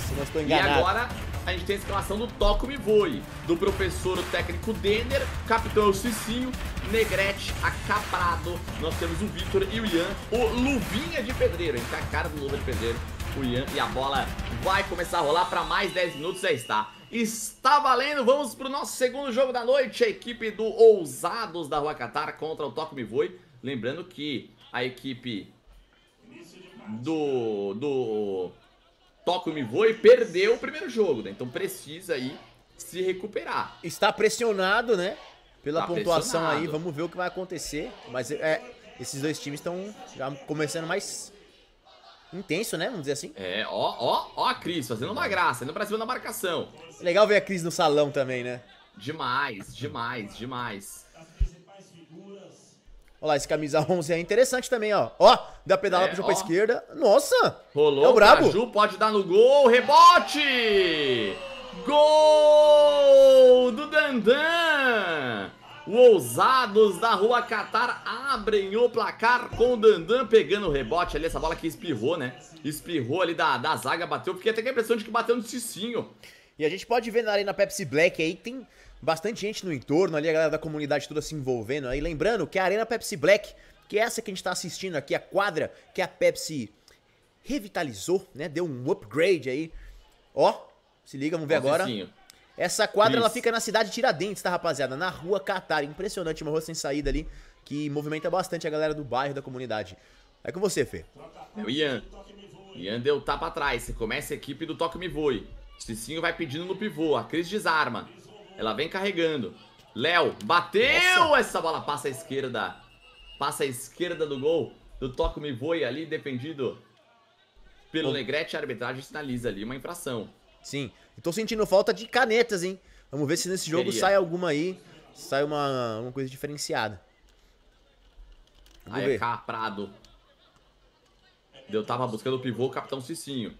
Se não estou enganado. E agora a gente tem a escalação do Toco Me Voe, do professor o técnico Dender, capitão é Cicinho, Negrete, Acaprado. Nós temos o Victor e o Ian, o Luvinha de Pedreiro. A gente tá a cara do Luva de Pedreiro o Ian e a bola vai começar a rolar para mais 10 minutos, já é está. Está valendo, vamos para o nosso segundo jogo da noite, a equipe do Ousados da Rua Catar contra o Toco Me Voe. Lembrando que a equipe do, do Toco Me Voe perdeu o primeiro jogo, né? então precisa aí se recuperar. Está pressionado, né? Pela tá pontuação aí, vamos ver o que vai acontecer, mas é, esses dois times estão já começando mais intenso, né? Vamos dizer assim. É, ó, ó, ó a Cris fazendo uma graça, indo pra cima da marcação. Legal ver a Cris no salão também, né? Demais, demais, demais. Olha lá, esse camisa 11 é interessante também, ó. Ó, dá pedala é, pro Ju pra esquerda. Nossa! Rolou, é o brabo. pode dar no gol, rebote! Gol do Dandan! O Ousados da Rua Catar abrem o placar com o Dandan pegando o rebote ali. Essa bola que espirrou, né? Espirrou ali da, da zaga, bateu. Fiquei até com a impressão de que bateu no cicinho. E a gente pode ver na Arena Pepsi Black aí que tem bastante gente no entorno ali, a galera da comunidade toda se envolvendo aí. Lembrando que a Arena Pepsi Black, que é essa que a gente tá assistindo aqui, a quadra que a Pepsi revitalizou, né? Deu um upgrade aí. Ó, se liga, vamos ver agora. Cicinho. Essa quadra Isso. ela fica na cidade Tiradentes, tá, rapaziada? Na rua Catar. Impressionante, uma rua sem saída ali que movimenta bastante a galera do bairro, da comunidade. É com você, Fê. É o Ian. Ian deu tapa atrás. Você começa a equipe do Toque Me Voe. Cicinho vai pedindo no pivô. A Cris desarma. Ela vem carregando. Léo bateu! Nossa. Essa bola passa à esquerda. Passa à esquerda do gol do Toque Me Voe ali, defendido pelo Bom. Negrete. A arbitragem sinaliza ali uma infração. Sim. E tô sentindo falta de canetas, hein? Vamos ver se nesse jogo sai alguma aí. Sai uma, uma coisa diferenciada. Vamos aí ver. Caprado. Eu tava buscando o pivô, o capitão Cicinho.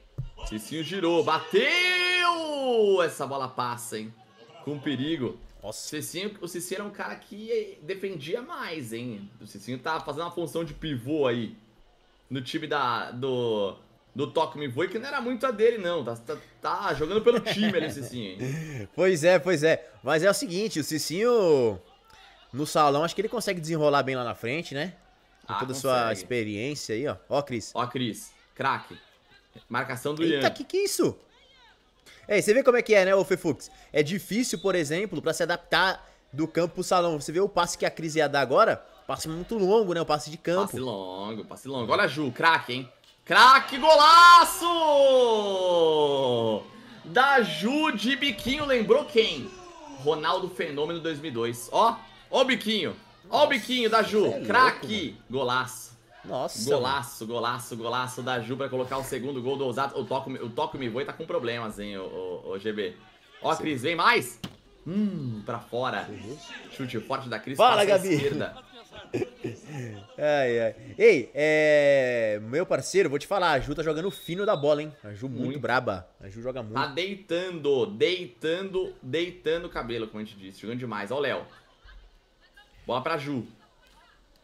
Cicinho girou, bateu! Essa bola passa, hein? Com perigo. Nossa. Cicinho, o Cicinho era um cara que defendia mais, hein? O Cicinho tá fazendo uma função de pivô aí. No time da, do, do Toque Me Voe, que não era muito a dele, não. Tá, tá, tá jogando pelo time ali, Cicinho. Hein? pois é, pois é. Mas é o seguinte, o Cicinho no salão, acho que ele consegue desenrolar bem lá na frente, né? Com ah, toda a sua experiência aí, ó. Ó, Cris. Ó, Cris. Craque. Marcação do Eita, Ian. Eita, que que é isso? É, você vê como é que é, né, ô Fefux? É difícil, por exemplo, para se adaptar do campo pro salão. Você vê o passe que a Cris ia dar agora? Passe muito longo, né? O passe de campo. Passe longo, passe longo. Olha a Ju, craque, hein? Craque golaço! Da Ju de biquinho, lembrou quem? Ronaldo Fenômeno 2002. Ó, ó o biquinho. Ó o biquinho da Ju. É Craque golaço. Nossa. Golaço, golaço, golaço da Ju pra colocar o segundo gol do Ousado. O Toco, o toco Me Voe tá com problemas, hein, o, o, o GB. Ó, Sim. Cris, vem mais. Hum, pra fora. Chute forte da Cris. Fala, Gabi. Esquerda. ai, ai. Ei, é... meu parceiro, vou te falar, a Ju tá jogando fino da bola, hein? A Ju muito, muito braba. A Ju joga muito. Tá deitando, deitando, deitando o cabelo, como a gente disse. Jogando demais. Ó o Léo. Bola pra Ju.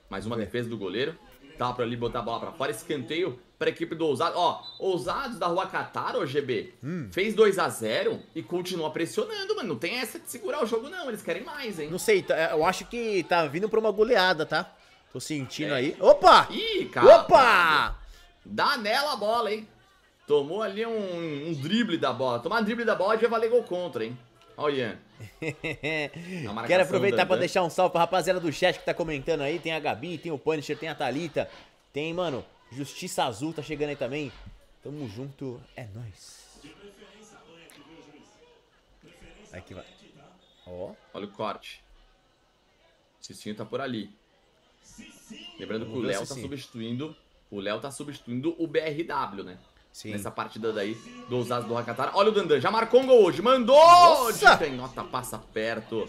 Mais uma é. defesa do goleiro. Dá tá pra ali botar a bola pra fora. Escanteio pra equipe do ousado. Ó, Ousados da Rua Catar, ô GB, hum. fez 2 a 0 e continua pressionando, mano. Não tem essa de segurar o jogo, não. Eles querem mais, hein? Não sei, tá, é, eu acho que tá vindo pra uma goleada, tá? Tô sentindo é. aí. Opa! Ih, cara! Opa! Dá nela a bola, hein? Tomou ali um, um drible da bola. Tomar drible da bola já valer gol contra, hein? Olha. Quero aproveitar para deixar um salve pra rapaziada do chat que tá comentando aí. Tem a Gabi, tem o Punisher, tem a Thalita. Tem, mano, Justiça Azul tá chegando aí também. Tamo junto, é nóis. Aqui vai. Ó. Olha o corte. Cicinho tá por ali. Lembrando que o Léo tá sim. substituindo. O Léo tá substituindo o BRW, né? Sim. Nessa partida daí do Osasco do Hakatara. Olha o Dandan, já marcou um gol hoje. Mandou! Nossa! De canhota passa perto.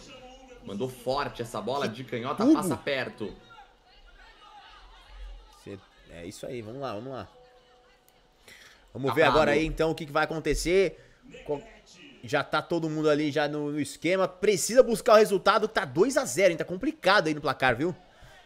Mandou forte essa bola de canhota, passa perto. É isso aí, vamos lá, vamos lá. Vamos tá ver parado. agora aí então o que, vai acontecer. Já tá todo mundo ali já no, esquema. Precisa buscar o resultado, tá 2x0, hein? Tá complicado aí no placar, viu?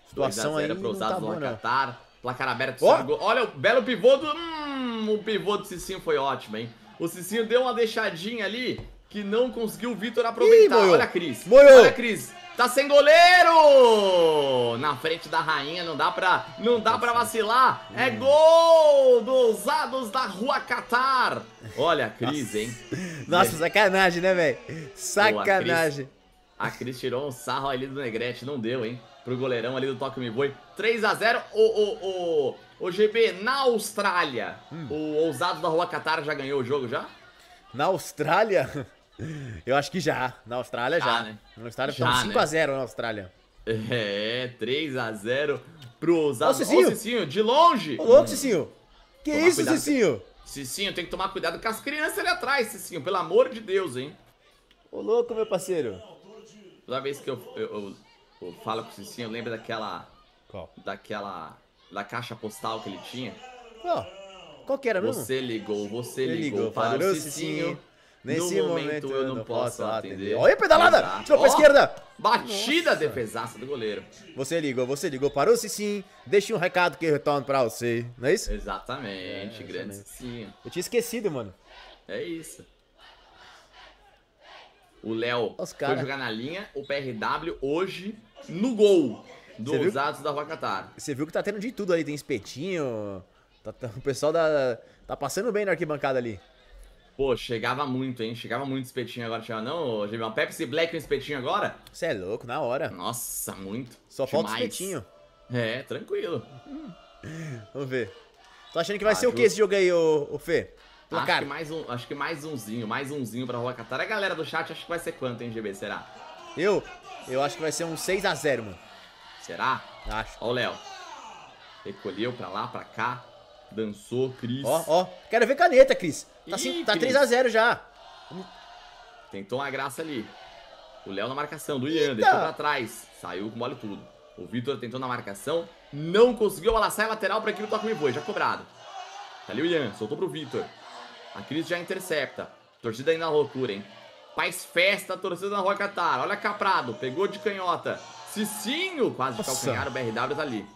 Situação aí os tá bom, Qatar. Placar aberto. Oh! Olha o belo pivô do... Hum, o pivô do Cicinho foi ótimo, hein? O Cicinho deu uma deixadinha ali que não conseguiu o Vitor aproveitar. Ih, Olha a Cris. Moiou. Olha a Cris. Tá sem goleiro! Na frente da rainha, não dá pra, não dá pra vacilar. É gol dos ousados da Rua Qatar. Olha a Cris, hein? Nossa, é. sacanagem, né, velho? Sacanagem. A Cris tirou um sarro ali do Negrete, não deu, hein? Pro goleirão ali do Toque Me Boi. 3x0, o, o, o, o GB, na Austrália, hum. o ousado da Rua Qatar já ganhou o jogo já? Na Austrália? Eu acho que já. Na Austrália já. Né? né? Na Austrália já, foi 5x0 né? na Austrália. É, 3x0 pro ousado. Ô, Cicinho. Ô, Cicinho, de longe. Ô, louco, Cicinho. Que isso, cuidado. Cicinho? Cicinho, tem que tomar cuidado com as crianças ali atrás, Cicinho. Pelo amor de Deus, hein? Ô, louco, meu parceiro. Toda vez que eu, eu, eu, eu falo com o Cicinho, eu lembro daquela. Qual? Daquela. Da caixa postal que ele tinha. oh, qual que era mesmo? Você ligou, você ligou, ligou para o Cicinho. Cicinho. Nesse no momento, momento eu não posso atender. Olha a pedalada! Exato. Tirou oh, pra esquerda! Batida Nossa. defesaça do goleiro. Você ligou, você ligou, parou se sim. Deixe um recado que eu retorno pra você, não é isso? Exatamente, é, grande sim. Eu tinha esquecido, mano. É isso. O Léo foi jogar na linha, o PRW hoje no gol dos atos da Rocatara. Você viu que tá tendo de tudo aí, tem espetinho. Tá, tá, o pessoal da, tá passando bem na arquibancada ali. Pô, chegava muito, hein? Chegava muito espetinho agora, Tinha não, Gemel? Pepsi Black um espetinho agora? Você é louco, na hora. Nossa, muito. Só Demais. falta espetinho. É, tranquilo. Vamos ver. Tô achando que vai ah, ser o que esse jogo aí, ô, ô Fê? Acho que mais um, acho que mais umzinho, mais umzinho pra rolar Catar. A galera do chat acho que vai ser quanto, hein, GB? Será? Eu? Eu acho que vai ser um 6x0, mano. Será? Acho. Ó o Léo. Recolheu pra lá, pra cá. Dançou, Cris. Ó, ó. Quero ver caneta, Cris. Tá, tá 3x0 já. Tentou uma graça ali. O Léo na marcação do Ian, deixou pra trás. Saiu com mole tudo. O Vitor tentou na marcação. Não conseguiu. Ela sai lateral pra equipe do Toque Me Boi. Já cobrado. Tá ali o Ian. Soltou pro Vitor. A Cris já intercepta. Torcida aí na loucura, hein? Faz festa a torcida na Rua Catar. Olha Caprado, pegou de canhota. Cicinho, quase Nossa. calcanhar, o BRW tá ali.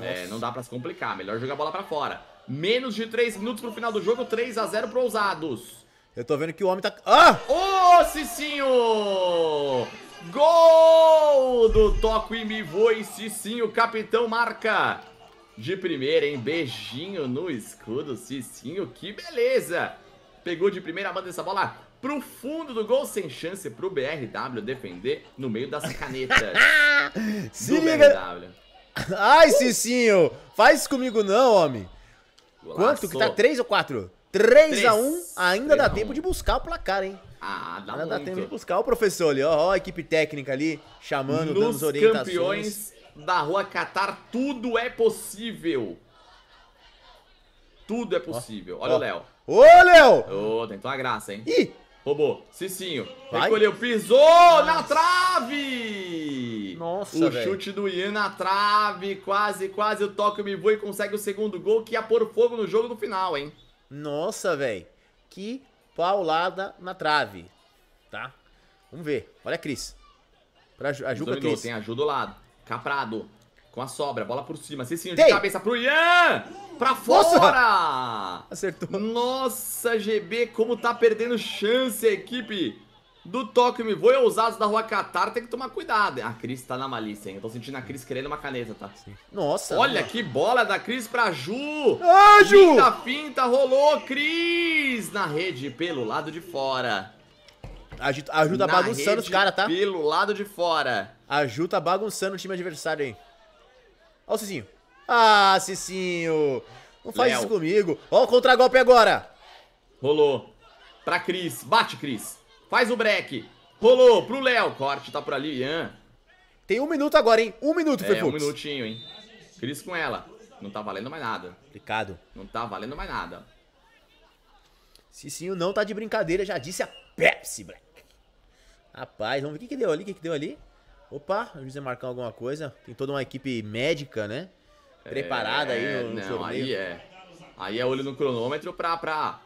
É, não dá pra se complicar, melhor jogar a bola pra fora. Menos de 3 minutos pro final do jogo, 3x0 pro Ousados. Eu tô vendo que o homem tá... Ah! Ô, oh, Cicinho! Gol do Toco e Mivô e Cicinho, capitão marca de primeira, hein? Beijinho no escudo, Cicinho, que beleza! Pegou de primeira, manda essa bola pro fundo do gol, sem chance pro BRW defender no meio das canetas Se liga! BRW. Ai, Cicinho, faz comigo não, homem! Golaço. Quanto que tá? 3 ou 4? 3 a 1 ainda 3 dá tempo de buscar o placar, hein? Ah, dá Ainda muito. dá tempo de buscar o professor ali, ó, ó a equipe técnica ali, chamando, Nos dando as orientações. campeões da rua Catar, tudo é possível. Tudo é possível. Olha o Léo. Ô, Léo! Ô, oh, tentou uma graça, hein? Ih! Roubou. Cicinho. Vai. Recolheu. Pisou Nossa. na trave! Nossa, O véio. chute do Ian na trave. Quase, quase o toque me voa e consegue o segundo gol que ia pôr fogo no jogo no final, hein? Nossa, velho. Que paulada na trave. Tá? Vamos ver. Olha a Cris. Pra, a Cris. Tem ajuda do lado. Caprado. Com a sobra, bola por cima, Cicinho de Tem. cabeça pro Ian! Pra fora! Nossa! Acertou. Nossa, GB, como tá perdendo chance a equipe do Tóquio Me Voe. Ousados da Rua Catar, tem que tomar cuidado. A Cris tá na malícia, hein? Eu tô sentindo a Cris querendo uma caneta, tá? Sim. Nossa! Olha mano. que bola da Cris pra Ju! Ah, Ju! Finta, finta, rolou, Cris! Na rede, pelo lado de fora. Ajuda, ajuda tá Na bagunçando os caras, tá? Pelo lado de fora. Ajuda tá bagunçando o time adversário aí. Ó o Cicinho. Ah, Cicinho. Não faz isso comigo. Ó o contragolpe agora. Rolou. Pra Cris. Bate, Cris. Faz o break. Rolou pro Léo. Corte tá por ali, Ian. Tem um minuto agora, hein? Um minuto, é, Fefux. É, um minutinho, hein? Cris com ela. Não tá valendo mais nada. Complicado. Não tá valendo mais nada. Cicinho não tá de brincadeira, já disse a Pepsi, Black. Rapaz, vamos ver o que, que deu ali, o que, que deu ali. Opa, o José marcar alguma coisa. Tem toda uma equipe médica, né? Preparada é, aí no, no não, Aí é. Aí é olho no cronômetro pra. pra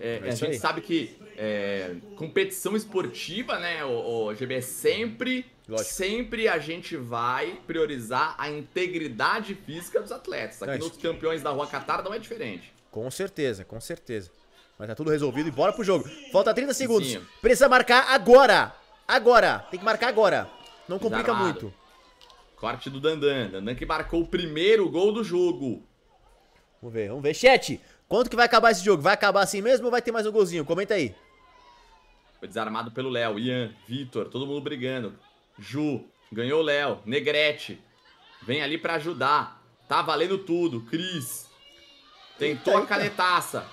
é, é a gente aí. sabe que é, competição esportiva, né, o, o GB, é sempre, sempre a gente vai priorizar a integridade física dos atletas. Aqui nos campeões da Rua Catar não é diferente. Com certeza, com certeza. Mas tá tudo resolvido e bora pro jogo. Falta 30 segundos. Sim. Precisa marcar agora. Agora. Tem que marcar agora. Não complica Desarmado. muito. Corte do Dandan. Dandan que marcou o primeiro gol do jogo. Vamos ver, vamos ver. Chat, quanto que vai acabar esse jogo? Vai acabar assim mesmo ou vai ter mais um golzinho? Comenta aí. Foi desarmado pelo Léo. Ian, Vitor, todo mundo brigando. Ju, ganhou o Léo. Negrete, vem ali para ajudar. Tá valendo tudo. Cris, tentou eita, a canetaça.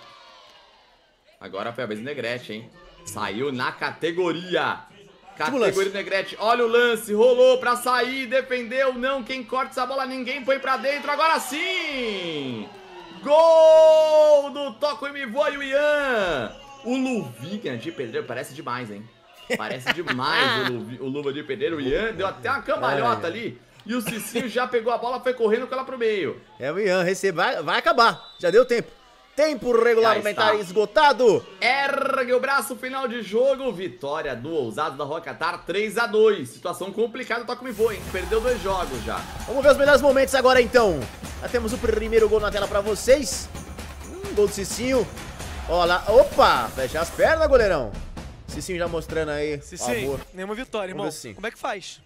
Agora foi a vez do Negrete, hein? Saiu na categoria. Categoria do Negrete, olha o lance, rolou pra sair, defendeu, não, quem corta essa bola, ninguém foi pra dentro, agora sim! Gol do Toco e Voa e o Ian! O Luvinha de Pedreiro parece demais, hein? Parece demais o, Luvi o Luva de Pedreiro, o Ian, deu até uma cambalhota ali, e o Cicinho já pegou a bola, foi correndo com ela pro meio. É o Ian, recebe, vai, vai acabar, já deu tempo. Tempo regulamentar esgotado. Ergue o braço, final de jogo. Vitória do ousado da Rocatar, 3x2. Situação complicada, toca me voa, hein? Perdeu dois jogos já. Vamos ver os melhores momentos agora, então. Já temos o primeiro gol na tela pra vocês. Hum, gol do Cicinho. Olha lá. Opa! Fecha as pernas, goleirão. Cicinho já mostrando aí. Cicinho, nenhuma vitória, irmão. Como é que faz?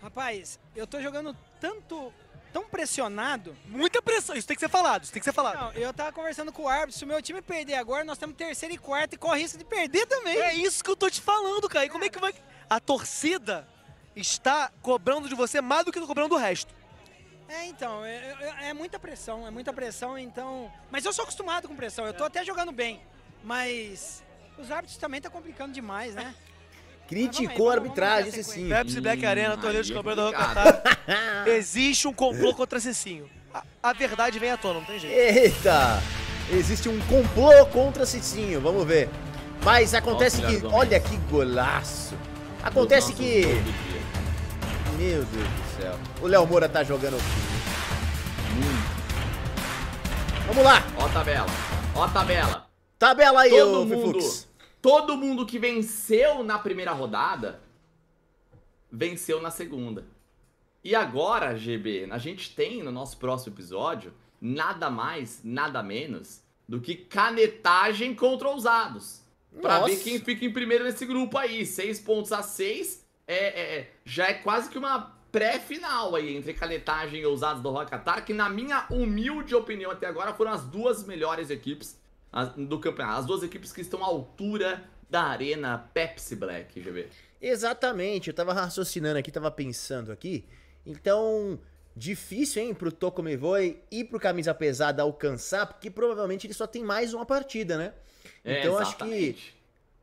Rapaz, eu tô jogando tanto tão pressionado. Muita pressão, isso tem que ser falado, isso tem que ser falado. Não, eu tava conversando com o árbitro, se o meu time perder agora, nós temos terceiro e quarto e corre risco de perder também. É isso que eu tô te falando, cara. E como é que vai. A torcida está cobrando de você mais do que cobrando do resto. É, então, é, é, é, muita pressão, é muita pressão, então. Mas eu sou acostumado com pressão, eu tô até jogando bem. Mas os árbitros também tá complicando demais, né? Criticou a arbitragem, Cecinho. Pepsi Black Arena, torneio de campeão do Rua Existe um complô contra Cecinho. A, a, verdade vem à tona, não tem jeito. Eita! Existe um complô contra Cecinho, vamos ver. Mas acontece que... Olha que golaço! Acontece que... Meu Deus do céu. O Léo Moura tá jogando... Hum. Vamos lá! Ó a tabela, ó a tabela. Tabela aí, Todo ô mundo. Fifux. Todo mundo que venceu na primeira rodada venceu na segunda. E agora, GB, a gente tem no nosso próximo episódio nada mais, nada menos do que canetagem contra ousados. Pra Nossa. ver quem fica em primeiro nesse grupo aí. Seis pontos a seis é, é, é já é quase que uma pré-final aí entre canetagem e ousados do Rock Qatar, que na minha humilde opinião até agora foram as duas melhores equipes do campeonato. As duas equipes que estão à altura da arena Pepsi Black, GB. Exatamente, eu tava raciocinando aqui, tava pensando aqui. Então, difícil, hein, pro Tokomevoi e pro camisa pesada alcançar, porque provavelmente ele só tem mais uma partida, né? É, então exatamente. acho que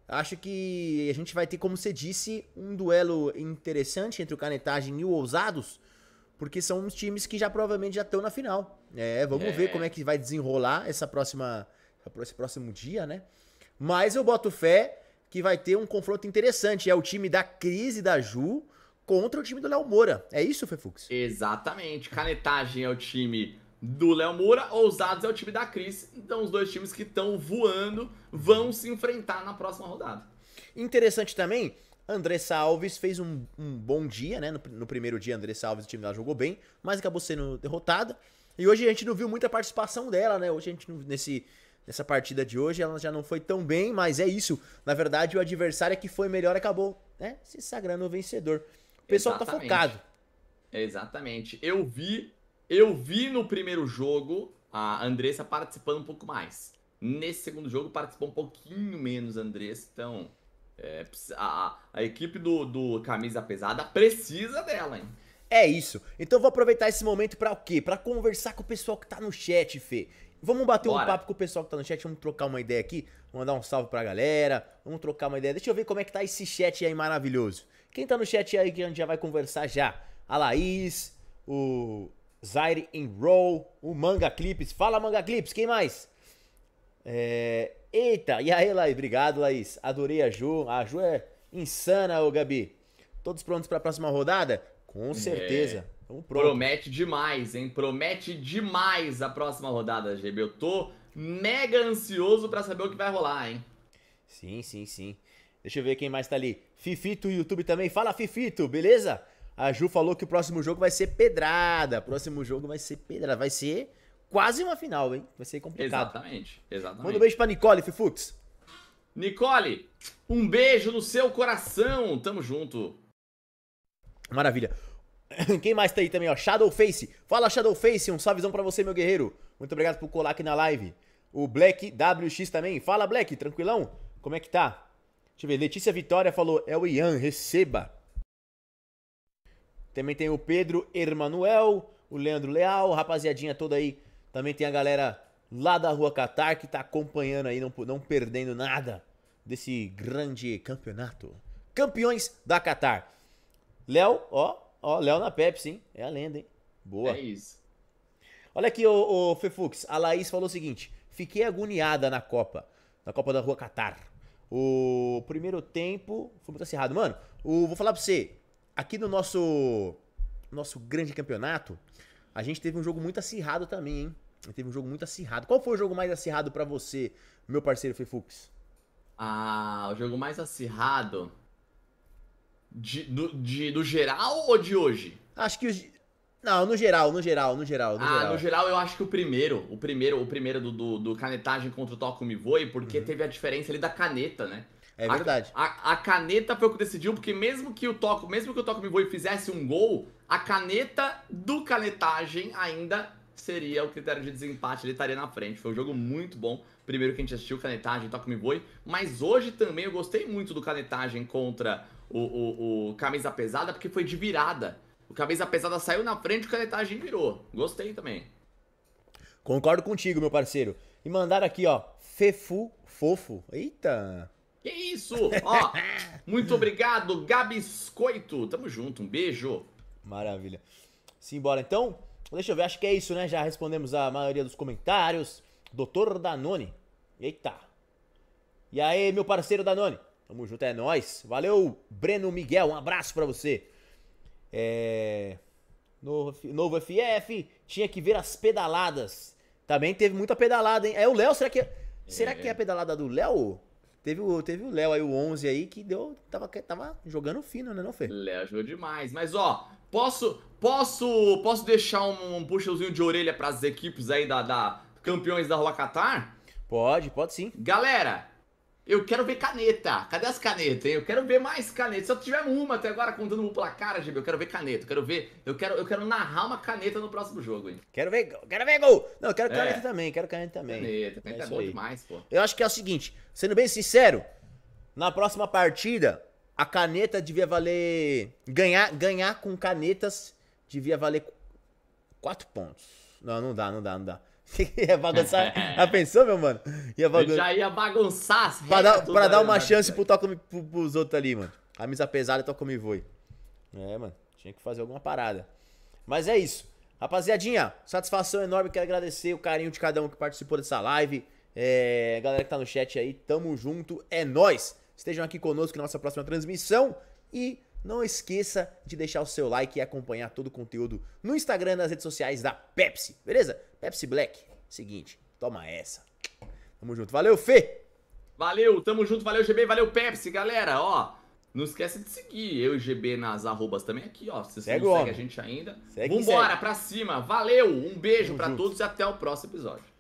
acho que a gente vai ter, como você disse, um duelo interessante entre o Canetagem e o Ousados, porque são uns times que já provavelmente já estão na final. É, vamos é. ver como é que vai desenrolar essa próxima esse próximo dia, né? Mas eu boto fé que vai ter um confronto interessante. É o time da crise da Ju contra o time do Léo Moura. É isso, Fefux? Exatamente. Canetagem é o time do Léo Moura, Ousados é o time da Cris. Então os dois times que estão voando vão se enfrentar na próxima rodada. Interessante também, André Alves fez um, um bom dia, né? No, no, primeiro dia, André Alves, o time dela jogou bem, mas acabou sendo derrotada. E hoje a gente não viu muita participação dela, né? Hoje a gente, não, nesse nessa partida de hoje. Ela já não foi tão bem, mas é isso. Na verdade, o adversário é que foi melhor acabou né, se sagrando o vencedor. O pessoal tá Exatamente. tá focado. Exatamente. Eu vi, eu vi no primeiro jogo a Andressa participando um pouco mais. Nesse segundo jogo participou um pouquinho menos a Andressa, então é, a, a, equipe do, do Camisa Pesada precisa dela, hein? É isso. Então vou aproveitar esse momento para o quê? Para conversar com o pessoal que tá no chat, Fê. Vamos bater Bora. um papo com o pessoal que tá no chat, vamos trocar uma ideia aqui, mandar um salve pra galera, vamos trocar uma ideia. Deixa eu ver como é que tá esse chat aí maravilhoso. Quem tá no chat aí que a gente já vai conversar já? A Laís, o Zaire Enroll, o Manga Clips. Fala, Manga Clips, quem mais? É... Eita, e aí, Laís? Obrigado, Laís. Adorei a Ju. A Ju é insana, ô Gabi. Todos prontos para a próxima rodada? Com é. certeza. É. Então, Promete demais, hein? Promete demais a próxima rodada, GB. Eu tô mega ansioso para saber o que vai rolar, hein? Sim, sim, sim. Deixa eu ver quem mais tá ali. Fifito YouTube também. Fala, Fifito, beleza? A Ju falou que o próximo jogo vai ser pedrada. Próximo jogo vai ser pedrada. Vai ser quase uma final, hein? Vai ser complicado. Exatamente, exatamente. Manda um beijo pra Nicole, Fifux. Nicole, um beijo no seu coração. Tamo junto. Maravilha. Quem mais tá aí também, ó? Shadowface. Fala, Shadowface. Um salvezão pra você, meu guerreiro. Muito obrigado por colar aqui na live. O Black WX também. Fala, Black. Tranquilão? Como é que tá? Deixa eu ver. Letícia Vitória falou: É o Ian, receba. Também tem o Pedro Emanuel, o Leandro Leal, rapaziadinha toda aí. Também tem a galera lá da Rua Qatar que tá acompanhando aí, não, não perdendo nada desse grande campeonato. Campeões da Qatar. Léo, ó, Ó, Léo na Pepsi, hein? É a lenda, hein? Boa. É isso. Olha aqui, o, Fefux. A Laís falou o seguinte: fiquei agoniada na Copa. Na Copa da Rua Catar. O primeiro tempo foi muito acirrado. Mano, o, vou falar pra você. Aqui no nosso, nosso grande campeonato, a gente teve um jogo muito acirrado também, hein? Teve um jogo muito acirrado. Qual foi o jogo mais acirrado para você, meu parceiro Fefux? Ah, o jogo mais acirrado de, do de, geral ou de hoje? Acho que os. Não, no geral, no geral, no geral. No ah, geral. no geral eu acho que o primeiro, o primeiro, o primeiro do, do, do canetagem contra o Toca Me Voe, porque uhum. teve a diferença ali da caneta, né? É verdade. A, a, a, caneta foi o que decidiu, porque mesmo que o Toco, mesmo que o Toco Boi fizesse um gol, a caneta do canetagem ainda seria o critério de desempate, ele estaria na frente. Foi um jogo muito bom. Primeiro que a gente assistiu canetagem, Toco Me Boi, mas hoje também eu gostei muito do canetagem contra o, o, o camisa pesada porque foi de virada. O camisa pesada saiu na frente, o canetagem virou. Gostei também. Concordo contigo, meu parceiro. E mandaram aqui, ó, Fefu Fofo. Eita! Que isso! Ó, muito obrigado, Gabiscoito. Tamo junto, um beijo. Maravilha. Simbora, então. Deixa eu ver, acho que é isso, né? Já respondemos a maioria dos comentários. Doutor Danone. Eita. E aí, meu parceiro Danone? Tamo junto, é nós. Valeu, Breno Miguel. Um abraço para você. É... Novo, novo FF, tinha que ver as pedaladas. Também teve muita pedalada, hein? É o Léo, será que é... será que é a é. pedalada do Léo? Teve o, teve o Léo aí, o 11 aí, que deu, tava, tava jogando fino, né não, Fê? Léo jogou demais. Mas, ó, posso posso posso deixar um, um puxãozinho de orelha para as equipes aí da, da campeões da Rua Qatar? Pode, pode sim. Galera, eu quero ver caneta. Cadê as canetas, hein? Eu quero ver mais canetas. Se eu tiver uma até agora contando um placar, GB, eu quero ver caneta. Eu quero ver. Eu quero, eu quero narrar uma caneta no próximo jogo, hein? Quero ver gol. Quero ver gol. Não, eu quero é. caneta é. também. Quero caneta também. Caneta. Caneta é, é bom aí. demais, pô. Eu acho que é o seguinte. Sendo bem sincero, na próxima partida, a caneta devia valer... Ganhar, ganhar com canetas devia valer 4 pontos. Não, não dá, não dá, não dá. ia bagunçar. Já pensou, meu mano? Ia bagun... já ia bagunçar as Pra dar, pra dar uma né, chance pro toco pro, pros outros ali, mano. Camisa pesada, toca me voe. É, mano. Tinha que fazer alguma parada. Mas é isso. Rapaziadinha, satisfação enorme. Quero agradecer o carinho de cada um que participou dessa live. É, galera que tá no chat aí, tamo junto. É nós. Estejam aqui conosco na nossa próxima transmissão. E não esqueça de deixar o seu like e acompanhar todo o conteúdo no Instagram e nas redes sociais da Pepsi, beleza? Pepsi Black, seguinte, toma essa. Tamo junto. Valeu, Fê! Valeu, tamo junto, valeu GB, valeu Pepsi, galera, ó. Não esquece de seguir eu e GB nas arrobas também aqui, ó. Se você segue não segue a gente ainda. Segue, Vambora, segue. pra cima. Valeu, um beijo para todos e até o próximo episódio.